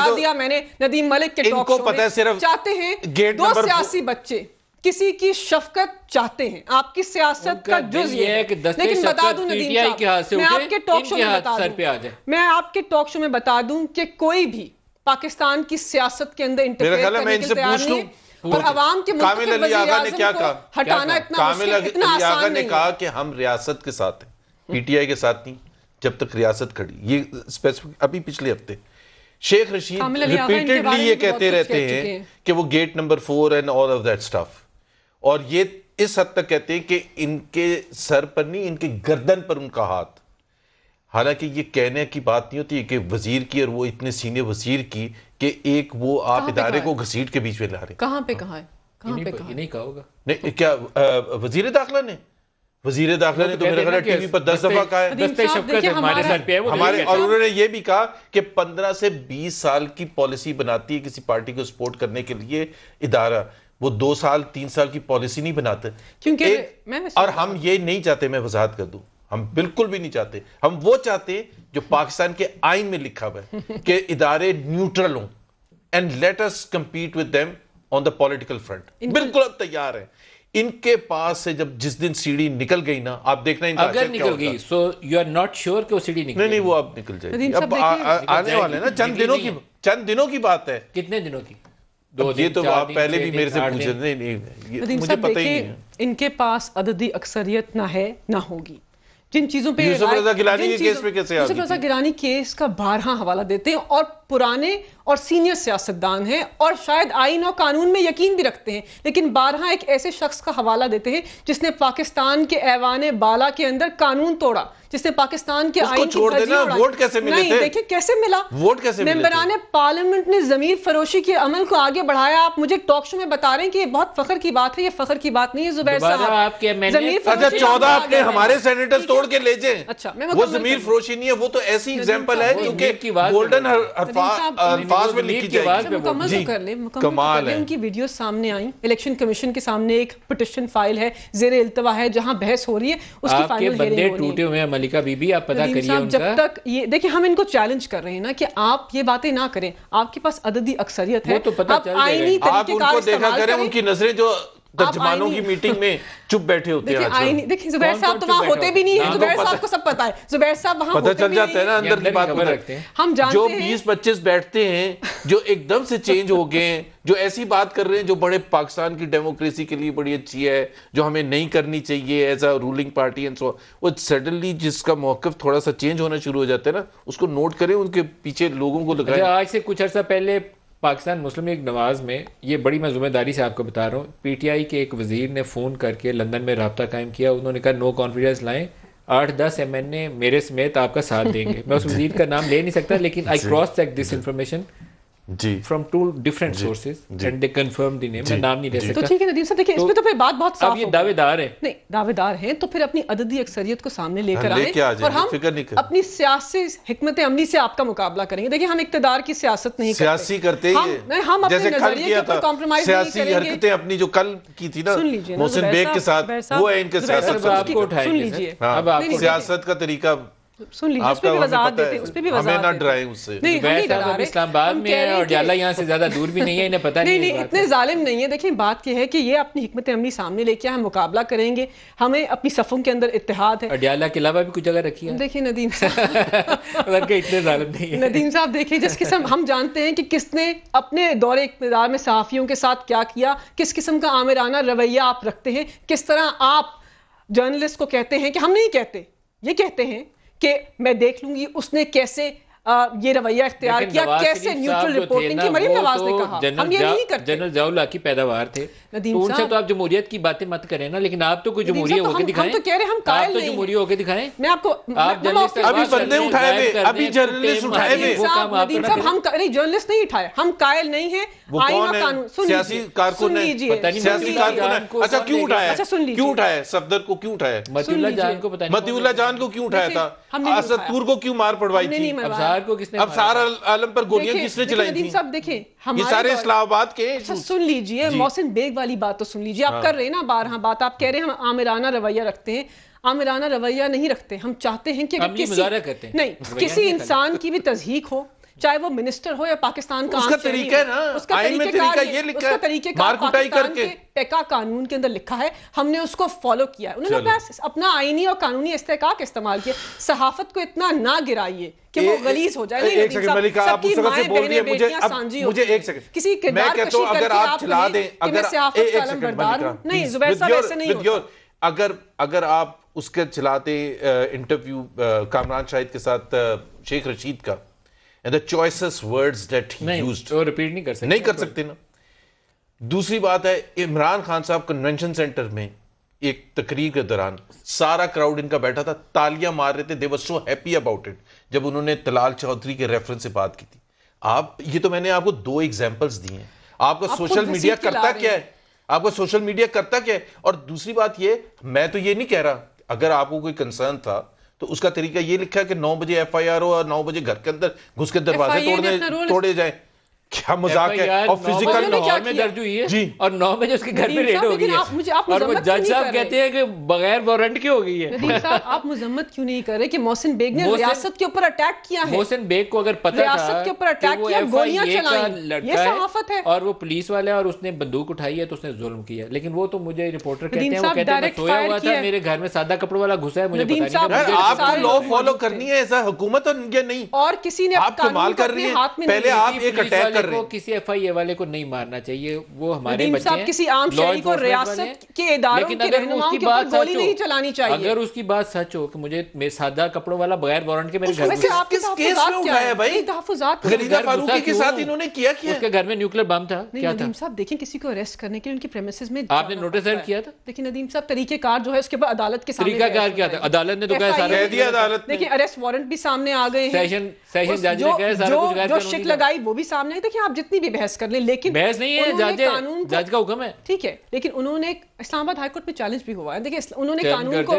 तो दिया मैंने नदीम मलिक के टॉक सिर्फ चाहते हैं दो सियासी बच्चे किसी की शफकत चाहते हैं आपकी सियासत का जुज ये है कि लेकिन बता दूं नदीम मैं आपके टॉक शो में बता दूं मैं आपके टॉक शो में बता दूं कि कोई भी पाकिस्तान की सियासत के अंदर इंटरफेयर करने के लिए तैयार नहीं है और आवाम के कामिल अली आगा ने क्या कहा हटाना इतना कामिल अली आगा ने कहा कि हम रियासत के साथ हैं पीटीआई के साथ नहीं जब तक रियासत खड़ी ये स्पेसिफिक अभी पिछले हफ्ते शेख रशीद रिपीटेडली ये कहते रहते हैं कि वो gate number four and all of that staff और ये इस हद तक कहते हैं कि इनके सर पर नहीं इनके गर्दन पर उनका हाथ हालांकि ये कहने की बात नहीं होती कि वजीर की और वो इतने सीनियर वजीर की कि एक वो आप इदारे को घसीट के बीच में ला रहे कहाँ पे कहा है पे कहा नहीं कहा होगा नहीं क्या वजीर दाखिला ने वजीर दाखिला ने तो, तो मेरे ख्याल टीवी पर दस दफा कहा है हमारे पे तो हमारे और उन्होंने ये भी कहा कि पंद्रह से बीस साल की पॉलिसी बनाती है किसी पार्टी को सपोर्ट करने के लिए इदारा वो दो साल तीन साल की पॉलिसी नहीं बनाते क्योंकि और हम ये नहीं चाहते मैं वजाहत कर दू हम बिल्कुल भी नहीं चाहते हम वो चाहते जो पाकिस्तान के आइन में लिखा हुआ है कि इदारे न्यूट्रल हों and let us compete with them on the political front बिल्कुल अब तैयार है इनके पास से जब जिस दिन सीढ़ी निकल गई ना आप देखना इनका अगर निकल गई so you are not sure कि वो सीढ़ी निकल नहीं नहीं वो अब निकल जाएगी अब आ, आ, आने वाले ना चंद दिनों की चंद दिनों की बात है कितने दिनों की दो ये तो आप पहले भी मेरे से पूछे नहीं मुझे पता ही नहीं इनके पास अददी अक्सरियत ना है ना होगी जिन चीजों पे गिलानी के केस पे कैसे गिलानी केस का बारहा हवाला देते हैं और पुराने और सीनियर सियासतदान हैं और शायद आइन और कानून में यकीन भी रखते हैं लेकिन बारह एक ऐसे शख्स का हवाला देते हैं जिसने पाकिस्तान के ऐवान बाला के अंदर कानून तोड़ा जिसने पाकिस्तान के आइन छोड़ वोट कैसे मिले नहीं देखिए कैसे मिला वोट कैसे मेम्बरान पार्लियामेंट ने जमीर फरोशी के अमल को आगे बढ़ाया आप मुझे टॉक शो में बता रहे हैं कि ये बहुत फखर की बात है ये फखर की बात नहीं है जुबैर साहब अच्छा चौदह आपने हमारे सेनेटर तोड़ के ले जाए अच्छा वो जमीर फरोशी नहीं है वो तो ऐसी एग्जाम्पल है क्योंकि गोल्डन फाइल है है जहाँ बहस हो रही है उसकी टूटे हुए हैं मलिका बीबी आप पता हम इनको चैलेंज कर रहे हैं ना कि आप ये बातें ना करें आपके पास अददी अक्सरियत है तो पता आप आईनी तरीके का करें उनकी नजरें जो तर्जमानों की मीटिंग में चुप बैठे होते हैं आई नहीं देखिए जुबैर साहब तो वहाँ होते भी नहीं है जुबैर हाँ, तो साहब को सब पता है जुबैर साहब वहाँ पता चल जाता है ना अंदर की बात में रखते हैं हम जानते जो बीस पच्चीस बैठते हैं जो एकदम से चेंज हो गए हैं जो ऐसी बात कर रहे हैं जो बड़े पाकिस्तान की डेमोक्रेसी के लिए बड़ी अच्छी है जो हमें नहीं करनी चाहिए as a ruling party and so वो सडनली जिसका मौकफ थोड़ा सा चेंज होना शुरू हो जाता है ना उसको नोट करें उनके पीछे लोगों को अच्छा, लगाए आज से कुछ अर्सा पहले पाकिस्तान मुस्लिम लीग नवाज़ में ये बड़ी मैं जिम्मेदारी से आपको बता रहा हूँ पीटीआई के एक वजीर ने फ़ोन करके लंदन में रबता कायम किया उन्होंने कहा नो कॉन्फिडेंस लाएं आठ दस एम एन ए मेरे समेत आपका साथ देंगे मैं उस वजीर का नाम ले नहीं सकता लेकिन I cross check this information from two different sources and they confirm the name मैं नाम नहीं ले तो सकता तो ठीक है नदीम साहब देखिए तो, इसमें तो फिर बात बहुत साफ अब ये दावेदार है नहीं दावेदार हैं तो फिर अपनी अददी अक्सरियत को सामने लेकर आए और हम फिक्र नहीं अपनी सियासी हिकमत अमली से आपका मुकाबला करेंगे देखिए हम इकतदार की सियासत नहीं करते सियासी करते हैं हम अपने नजरिए के ऊपर कॉम्प्रोमाइज नहीं करेंगे सियासी हरकतें अपनी जो कल की थी ना मोहसिन बेग के साथ वो है इनके सियासत उठाएंगे सुन लीजिए हाँ, अब आप सियासत का तरीका सुन लीजिए उस भी वजाहत देते हैं उस भी वजाहत ना डराएं उससे नहीं हम डरा रहे इस्लामाबाद में है और से ज़्यादा दूर भी नहीं है इन्हें पता नहीं नहीं इतने जालिम नहीं है देखिए बात यह है कि ये अपनी सामने लेके हम मुकाबला करेंगे हमें अपनी सफ़ों के अंदर है अडियाला के अलावा भी कुछ जगह रखी है देखिए नदीम साहब मतलब इतने जालिम नहीं है नदीम साहब देखिए जिस किस्म हम जानते हैं कि किसने अपने दौरे इकतदार में सहाफ़ियों के साथ क्या किया किस किस्म का आमिराना रवैया आप रखते हैं किस तरह आप जर्नलिस्ट को कहते हैं कि हम नहीं कहते ये कहते हैं कि मैं देख लूंगी उसने कैसे आ, ये रवैया इख्तियार किया कैसे न्यूट्रल रिपोर्टिंग की मरीम नवाज तो ने कहा हम ये नहीं करते जनरल जाउला की पैदावार थे तो उनसे तो आप जमहूरियत की बातें मत करें ना लेकिन आप तो कोई जमहूरी तो होकर दिखाएं हम तो कह रहे हम कायल तो नहीं आप तो जमहूरी होकर दिखाएं मैं आपको आप जर्नलिस्ट अभी बंदे उठाए हुए अभी जर्नलिस्ट उठाए हुए नदीम साहब हम नहीं जर्नलिस्ट नहीं उठाए हम कायल नहीं है आईना कानून सुन लीजिए सियासी कारकुन अच्छा क्यों उठाया अच्छा, क्यों उठाया सफदर को क्यों उठाया मतियुल्ला जान को पता नहीं मतियुल्ला जान को क्यों उठाया था हमने असदपुर को क्यों मार पड़वाई थी को किसने आलम पर गोलियां किसने चलाई थी देखें सारे तो- इस्लामाबाद के अच्छा सुन लीजिए मोहसिन बेग वाली बात तो सुन लीजिए आप हाँ। कर रहे हैं ना बार हाँ, बात आप कह रहे हैं हम आमिराना रवैया रखते हैं आमिराना रवैया नहीं रखते हम चाहते हैं कि किसी नहीं किसी इंसान की भी तजहीक हो चाहे वो मिनिस्टर हो या पाकिस्तान का उसका तरीका है ना उसका तरीका ये लिखा उसका तरीके करके पेका कानून के अंदर लिखा है हमने उसको फॉलो किया है उन्होंने बस अपना आईनी और कानूनी इस्तेकाक इस्तेमाल किया सहाफत को इतना ना गिराइए कि वो गलीज हो जाए एक सेकंड मलिका आप उस वक्त से बोल रही है मुझे अब मुझे एक सेकंड किसी अगर आप चला दें अगर एक सेकंड मलिका नहीं जुबैर साहब ऐसे नहीं अगर अगर आप उसके चलाते इंटरव्यू कामरान शाहिद के साथ शेख रशीद का and the choices words that he used वो रिपीट नहीं कर सकते नहीं कर सकते ना दूसरी बात है इमरान खान साहब कन्वेंशन सेंटर में एक तकरीर के दौरान सारा क्राउड इनका बैठा था तालियां मार रहे थे they were so happy about it जब उन्होंने तलाल चौधरी के रेफरेंस से बात की थी आप ये तो मैंने आपको दो एग्जाम्पल्स दिए हैं आपका आप सोशल मीडिया करता क्या है आपका सोशल मीडिया करता क्या है और दूसरी बात ये मैं तो ये नहीं कह रहा अगर आपको कोई कंसर्न था तो उसका तरीका ये लिखा कि नौ बजे एफ आई आर हो और नौ बजे घर के अंदर घुस के दरवाजे तोड़ने तोड़े जाए क्या मजाक है और फिजिकल में दर्ज हुई है जी और नौ बजे उसके घर में रेड हो गई है मुझे आप और जज साहब कहते हैं कि बगैर वारंट के हो गई है आप मुजम्मत क्यों नहीं कर रहे कि मोहसिन बेग ने रियासत के ऊपर अटैक किया है मोहसिन बेग को अगर पता रियासत के ऊपर अटैक किया गोलियां चलाई ये सहाफत है और वो पुलिस वाले और उसने बंदूक उठाई है तो उसने जुल्म किया लेकिन वो तो मुझे रिपोर्टर कहते हैं वो कहते हैं मैं सोया हुआ था मेरे घर में सादा कपड़ों वाला घुसा है मुझे पता नहीं आप लॉ फॉलो करनी है ऐसा हुकूमत और तो इनके नहीं और किसी ने आप कमाल कर रही है पहले आप एक अटैक कर रहे हैं किसी एफआईए वाले को नहीं मारना चाहिए वो हमारे बच्चे किसी आम शहरी को रियासत के इदारों रहनुमाओं के ऊपर गोली नहीं चलानी चाहिए अगर उसकी बात सच हो कि मुझे मेरे सादा कपड़ों वाला बगैर वारंट के मेरे घर में किस केस में भाई तहफुजात खरीदा तो फारूकी के साथ इन्होंने किया उसके घर में न्यूक्लियर बम था क्या था साहब देखें किसी को अरेस्ट करने के लिए उनकी में आपने नोटिस ऐड किया था देखिए नदीम साहब तरीकेकार जो है उसके बाद अदालत के सामने तरीकेकार क्या था अदालत ने तो कह दिया अदालत देखिए अरेस्ट वारंट भी सामने आ गए हैं सेशन सेशन जज ने सारा कुछ जो शिक लगाई वो भी सामने आई कि आप जितनी भी बहस कर लें लेकिन बहस नहीं है जज जज का हुक्म है ठीक है लेकिन उन्होंने इस्लामाबाद हाईकोर्ट में चैलेंज भी हुआ है देखिए उन्होंने कानून को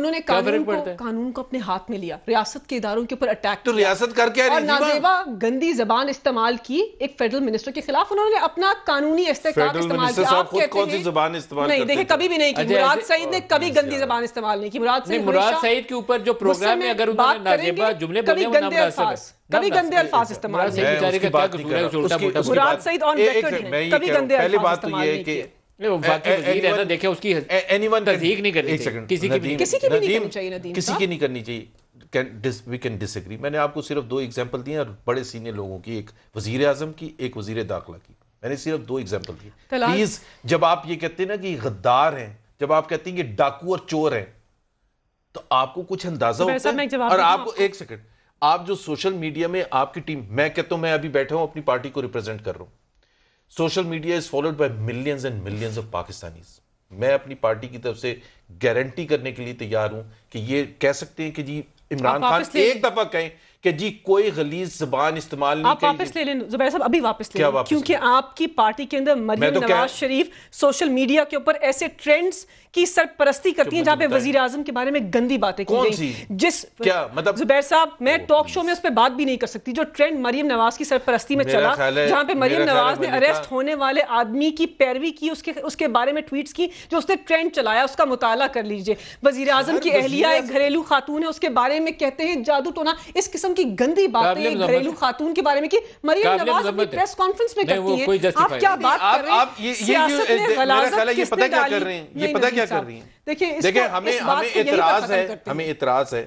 उन्होंने कानून को कानून को अपने हाथ में लिया रियासत के इदारों के ऊपर अटैक तो रियासत करके और नाजेबा गंदी जबान इस्तेमाल की एक फेडरल मिनिस्टर के खिलाफ उन्होंने अपना कानूनी इस्तेमाल नहीं देखिए कभी भी नहीं की अच्छा, मुराद सईद ने कभी गंदी जबान इस्तेमाल नहीं की मुराद सईद मुराद सईद के ऊपर जो प्रोग्राम है अगर उन्होंने कभी गंदे अल्फाज कभी गंदे अल्फाज इस्तेमाल मुराद सईद और कभी गंदे अल्फाज तो इस्तेमाल है कि किसी की नहीं करनी चाहिए मैंने आपको सिर्फ दो एग्जाम्पल दिए और बड़े सीनियर लोगों की एक वजीर अजम की एक वजीर दाखिला की मैंने सिर्फ दो एग्जाम्पल दिए प्लीज जब आप ये कहते हैं ना कि गद्दार हैं जब आप कहते हैं कि डाकू और चोर हैं तो आपको कुछ अंदाजा तो होता है और आपको एक सेकंड आप जो सोशल मीडिया में आपकी टीम मैं कहता हूं मैं अभी बैठा हूं अपनी पार्टी को रिप्रेजेंट कर रहा हूं social media is followed by millions and millions of Pakistani मैं अपनी पार्टी की तरफ से गारंटी करने के लिए तैयार हूं कि ये कह सकते हैं कि जी इमरान खान एक दफा कहें कि जी कोई गलीज जबान इस्तेमाल नहीं आप वापस ले लें जुबैर साहब अभी वापस ले लें क्योंकि आपकी पार्टी के अंदर मरियम तो नवाज शरीफ सोशल मीडिया के ऊपर ऐसे ट्रेंड्स की सरपरस्ती करती हैं जहां पे वजीर आजम के बारे में गंदी बातें की गई जिस क्या मतलब जुबैर साहब मैं टॉक शो में उस पर बात भी नहीं कर सकती जो ट्रेंड मरियम नवाज की सरपरस्ती में चला जहां पे मरियम नवाज ने अरेस्ट होने वाले आदमी की पैरवी की उसके उसके बारे में ट्वीट की जो उसने ट्रेंड चलाया उसका मुताला कर लीजिए वजीर आजम की अहलिया एक घरेलू खातून है उसके बारे में कहते हैं जादू टोना इस किस्म किस्म की गंदी बातें घरेलू खातून के बारे में कि मरियम नवाज अपनी प्रेस कॉन्फ्रेंस में करती है आप क्या बात कर रहे हैं ये पता क्या कर रहे हैं ये पता क्या कर रही हैं देखिए हमें हमें इतराज है हमें इतराज है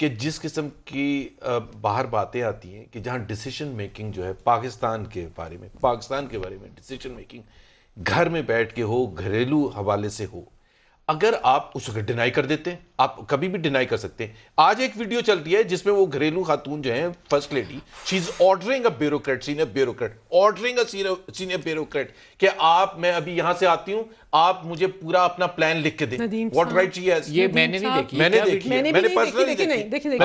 कि जिस किस्म की बाहर बातें आती हैं कि जहां डिसीजन मेकिंग जो है पाकिस्तान के बारे में पाकिस्तान के बारे में डिसीजन मेकिंग घर में बैठ के हो घरेलू हवाले से हो अगर आप उसको डिनाई कर देते हैं आप कभी भी डिनाई कर सकते हैं आज एक वीडियो चल रही है जिसमें वो घरेलू खातून जो है first lady she is ordering a bureaucrat senior bureaucrat ordering a senior bureaucrat कि आप मैं अभी यहां से आती हूं आप मुझे पूरा अपना प्लान लिख के दें व्हाट राइट शी हैज ये मैंने नहीं देखी मैंने देखी मैंने पर्सनली देखी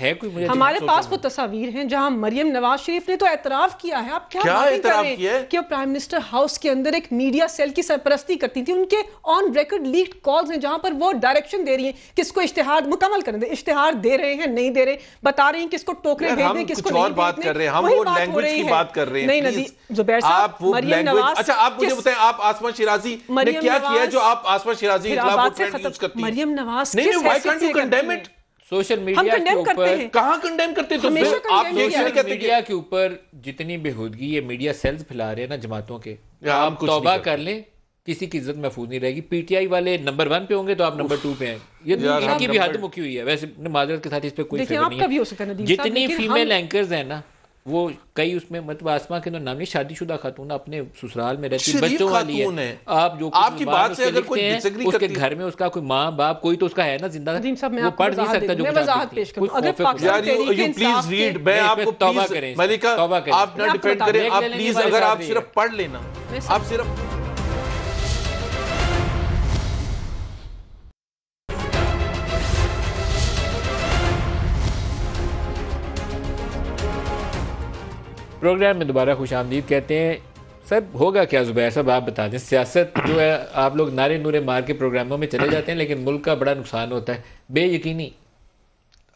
है कोई मुझे हमारे पास तो वो तस्वीर हैं जहां मरियम नवाज शरीफ ने तो एतराफ किया है आप क्या, क्या एतराफ किया कि वो प्राइम मिनिस्टर हाउस के अंदर एक मीडिया सेल की सरपरस्ती करती थी उनके ऑन रेकर्ड लीक कॉल्स हैं जहां पर वो डायरेक्शन दे रही है किसको इश्तेहार मुकम्मल करने दे इश्तेहार दे रहे हैं नहीं दे रहे बता रहे हैं किसको टोकरे भेज रहे किसको बात कर रहे हैं हम वो लैंग्वेज की बात कर रहे हैं नहीं नदी जुबैर साहब मरियम नवाज अच्छा आप मुझे बताएं आप शिराजी ने क्या किया जो आप शिराजी के खिलाफ मरियम नवाज सोशल मीडिया के ऊपर कहाँ कंडेम करते तो आप सोशल मीडिया के ऊपर जितनी बेहूदगी ये मीडिया सेल्स फैला रहे हैं ना जमातों के आप तौबा कर लें किसी की इज्जत महफूज नहीं रहेगी पीटीआई वाले नंबर वन पे होंगे तो आप नंबर टू पे हैं ये इनकी भी हद मुखी हुई है वैसे माजरत के साथ इस पर कोई नहीं है जितनी फीमेल एंकर्स हैं ना वो कई उसमें मतलब आसमा के अंदर नाम नहीं शादीशुदा खातून अपने ससुराल में रहती बच्चों वाली है।, आप जो आपकी बात से अगर कोई करती उसके घर में उसका कोई माँ बाप कोई तो उसका है ना जिंदा वो पढ़ नहीं सकता जो प्लीज रीड मैं आपको तौबा करें आप ना डिपेंड करें आप प्लीज अगर आप सिर्फ पढ़ लेना आप सिर्फ प्रोग्राम में दोबारा खुश आमदीद कहते हैं सर होगा क्या जुबैर साहब आप बता दें सियासत जो है आप लोग नारे नूरे मार के प्रोग्रामों में चले जाते हैं लेकिन मुल्क का बड़ा नुकसान होता है बेयकीनी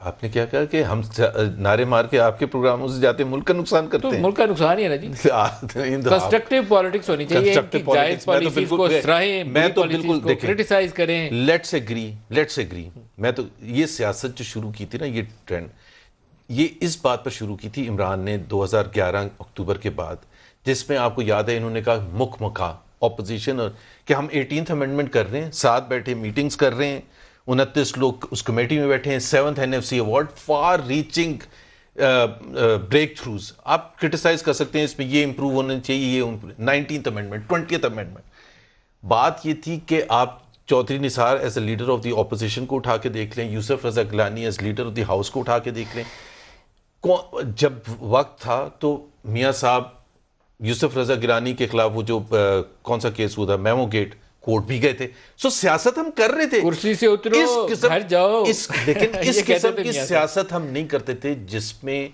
आपने क्या कहा कि हम नारे मार के आपके प्रोग्रामों से जाते मुल्क का नुकसान तो करते तो हैं मुल्क का नुकसान ही है ना जी कंस्ट्रक्टिव हाँ, तो पॉलिटिक्स होनी चाहिए तो मैं तो ये सियासत जो शुरू की थी ना ये ट्रेंड ये इस बात पर शुरू की थी इमरान ने 2011 अक्टूबर के बाद जिसमें आपको याद है इन्होंने कहा मुख मखा ऑपोजिशन और कि हम एटीन अमेंडमेंट कर रहे हैं साथ बैठे मीटिंग्स कर रहे हैं उनतीस लोग उस कमेटी में बैठे हैं seventh N F C award far reaching breakthroughs आप क्रिटिसाइज कर सकते हैं इसमें ये इम्प्रूव होना चाहिए ये नाइनटीन अमेंडमेंट ट्वेंटी अमेंडमेंट बात ये थी कि आप Chaudhry Nisar as a leader of the opposition को उठा के देख लें Yusuf Raza Gilani as leader of the house को उठा के देख लें जब वक्त था तो मियाँ साहब यूसुफ रजा गिरानी के खिलाफ वो जो आ, कौन सा केस हुआ था मेमो गेट कोर्ट भी गए थे सो सियासत हम कर रहे थे कुर्सी से उतरो इस घर जाओ इस लेकिन इस किस्म की सियासत हम नहीं करते थे जिसमें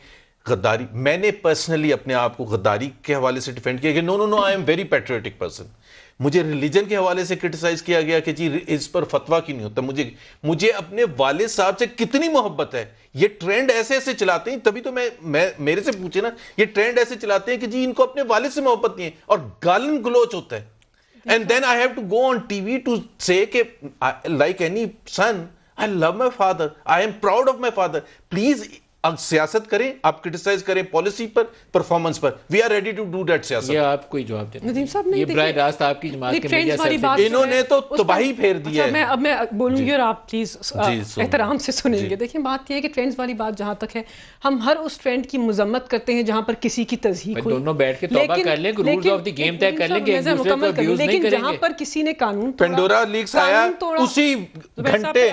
गद्दारी मैंने पर्सनली अपने आप को गद्दारी के हवाले से डिफेंड किया कि no no no I am very patriotic person मुझे रिलीजन के हवाले से क्रिटिसाइज किया गया कि जी इस पर फतवा क्यों नहीं होता मुझे मुझे अपने वाले साहब से कितनी मोहब्बत है ये ट्रेंड ऐसे ऐसे चलाते हैं तभी तो मैं मैं मेरे से पूछे ना ये ट्रेंड ऐसे चलाते हैं कि जी इनको अपने वाले से मोहब्बत नहीं है और गालन ग्लोच होता है and then I have to go on TV to say like any son I love my father I am proud of my father please आप सियासत करें आप क्रिटिसाइज करें पॉलिसी पर परफॉर्मेंस पर we are ready to do that सियासत ये आप कोई जवाब दें नदीम साहब नहीं ये ब्राय रास्त आपकी जमात के मीडिया से इन्होंने तो तबाही फेर दी अच्छा, है मैं अब मैं बोलूंगी और आप प्लीज एहतराम से सुनेंगे देखिए बात यह है कि ट्रेंड्स वाली बात जहां तक है हम हर उस ट्रेंड की मजम्मत करते हैं जहां पर किसी की तजहीक हो दोनों बैठ के तौबा कर लें रूल्स ऑफ द गेम तय कर लेंगे लेकिन जहां पर किसी ने कानून पेंडोरा लीक्स आया उसी तो घंटे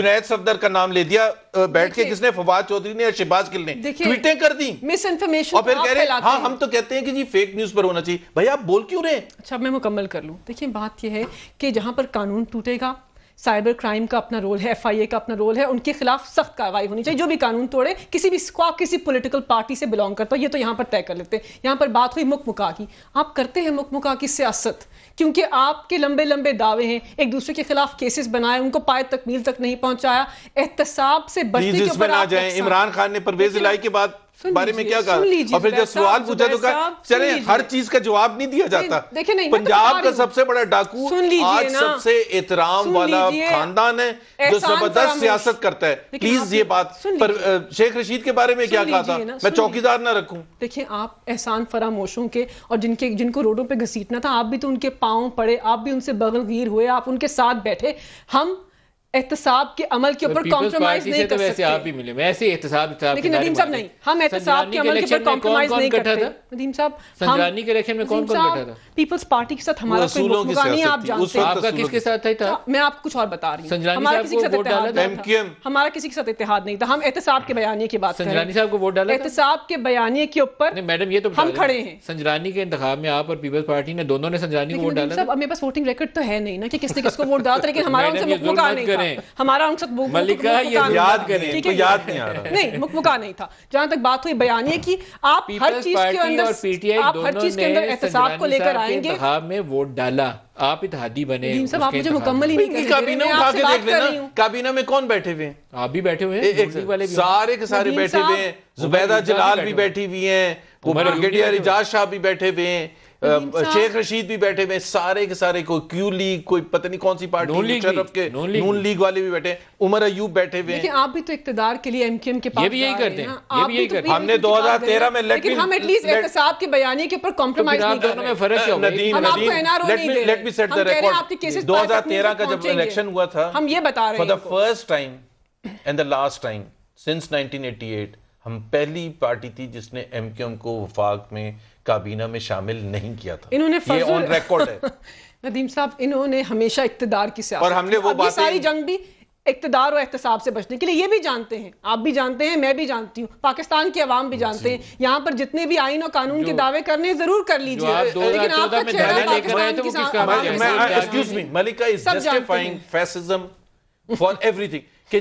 जुनैद सफदर का नाम ले दिया बैठ के किसने फवाद चौधरी ने और शिबाज गिल ने ट्वीटें कर दी मिस इन्फॉर्मेशन और फिर कह रहे हैं हाँ हम तो कहते हैं कि जी फेक न्यूज पर होना चाहिए भाई आप बोल क्यों रहे अच्छा मैं मुकम्मल कर लूँ देखिए बात यह है कि जहाँ पर कानून टूटेगा साइबर क्राइम का अपना रोल है एफआईए का अपना रोल है उनके खिलाफ सख्त कार्रवाई होनी चाहिए जो भी कानून तोड़े किसी भी स्क्वाड किसी पॉलिटिकल पार्टी से बिलोंग करता है ये तो यहाँ पर तय कर लेते हैं यहाँ पर बात हुई मुख मुका की आप करते हैं मुख मुका की सियासत क्योंकि आपके लंबे लंबे दावे हैं एक दूसरे के खिलाफ केसेस बनाए उनको पाए तकमील तक नहीं पहुंचाया एहतसाब से बचने के ऊपर इमरान खान ने परवेज लाई के बाद बारे में क्या कहा और फिर जब सवाल पूछा तो कहा चले हर चीज का जवाब नहीं दिया जाता देखिए नहीं तो पंजाब का सबसे बड़ा डाकू आज सबसे एहतराम वाला खानदान है जो जबरदस्त सियासत करता है प्लीज ये बात पर शेख रशीद के बारे में क्या कहा था मैं चौकीदार ना रखू देखिये आप एहसान फरामोशों के और जिनके जिनको रोडों पर घसीटना था आप भी तो उनके पाओ पड़े आप भी उनसे बगलगीर हुए आप उनके साथ बैठे हम एहतसाब के अमल के ऊपर तो कॉम्प्रोमाइज नहीं कर सकते आप ही मिले वैसे ऐसे एहतसाब लेकिन नदीम साहब नहीं हम एहतसाब के अमल के ऊपर कॉम्प्रोमाइज नहीं करते नदीम साहब संजरानी के इलेक्शन में कौन कौन बैठा था पीपल्स पार्टी के साथ हमारा कोई मुकाबला नहीं आप जानते हैं आपका किसके साथ था अच्छा, मैं आप कुछ और बता रही हूं हमारा किसी के साथ इत्तेहाद नहीं हमारा किसी के साथ इत्तेहाद नहीं था हम एहतसाब के बयानी की बात संजरानी साहब को वोट डाला एहतसाब के बयानी के ऊपर मैडम ये तो हम खड़े हैं संजरानी के इंतखाब में आप और पीपल्स पार्टी ने दोनों ने संजरानी को वोट डाला साहब हमारे पास वोटिंग रिकॉर्ड तो है नहीं ना कि किसने किसको वोट डाला लेकिन हमारा उनसे मुकाबला नहीं करें हमारा उनके साथ मल्लिका ये याद करें इनको याद नहीं आ रहा नहीं मुकमुका नहीं था जहां तक बात हुई बयानी की आप हर चीज के अंदर आप हर चीज के अंदर एहतसाब को लेकर आएंगे में वोट डाला आप इतिहादी बने सब आप मुझे मुकम्मल ही नहीं काबीना उठा के देख लेना काबीना में कौन बैठे हुए हैं आप भी बैठे हुए हैं वाले सारे के सारे बैठे हुए हैं जुबैदा जलाल भी बैठी हुई हैं ब्रिगेडियर इजाज शाह भी बैठे हुए हैं अच्छा। शेख रशीद भी बैठे हुए सारे के सारे को क्यू लीग कोई पता नहीं कौन सी पार्टी तरफ के नून लीग वाले भी बैठे उमर अयूब बैठे हुए हैं आप भी तो इकतदार के लिए एमकेएम तो के पास यही करते हैं ये भी यही हमने में हम एटलीस्ट के बयानी के ऊपर कॉम्प्रोमाइज तो नहीं दोनों में फर्क है का जब इलेक्शन हुआ था हम ये बता रहे हैं first time and the last time since 1988 हम पहली पार्टी थी जिसने एमकेएम को वफाक में काबीना में शामिल नहीं किया था इन्होंने ये ऑन रिकॉर्ड है नदीम साहब इन्होंने हमेशा इकतदार की सियासत और हमने वो बात सारी जंग भी इकतदार और एहतसाब से बचने के लिए ये भी जानते हैं आप भी जानते हैं मैं भी जानती हूँ पाकिस्तान की आवाम भी जानते हैं यहाँ पर जितने भी आईन और कानून के दावे करने जरूर कर लीजिए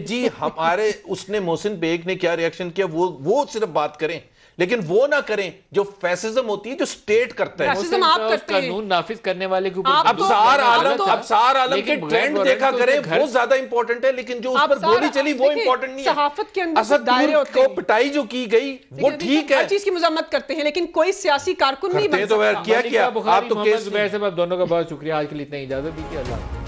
जी हमारे उसने मोहसिन बेग ने क्या रिएक्शन किया वो वो सिर्फ बात करें लेकिन वो ना करें जो फैसिज्म होती है जो स्टेट करता है आप कानून नाफिज करने वाले के ऊपर अबसार तो- आलम तो- अबसार आलम के ट्रेंड देखा करें वो ज्यादा इंपॉर्टेंट है लेकिन जो उस पर गोली चली वो इंपॉर्टेंट नहीं है के को पिटाई जो की गई वो ठीक तो है चीज की मजम्मत करते हैं लेकिन कोई सियासी कारकुन नहीं तो किया आप तो केस दोनों का बहुत शुक्रिया आज के लिए इतना इजाजत दीजिए अल्लाह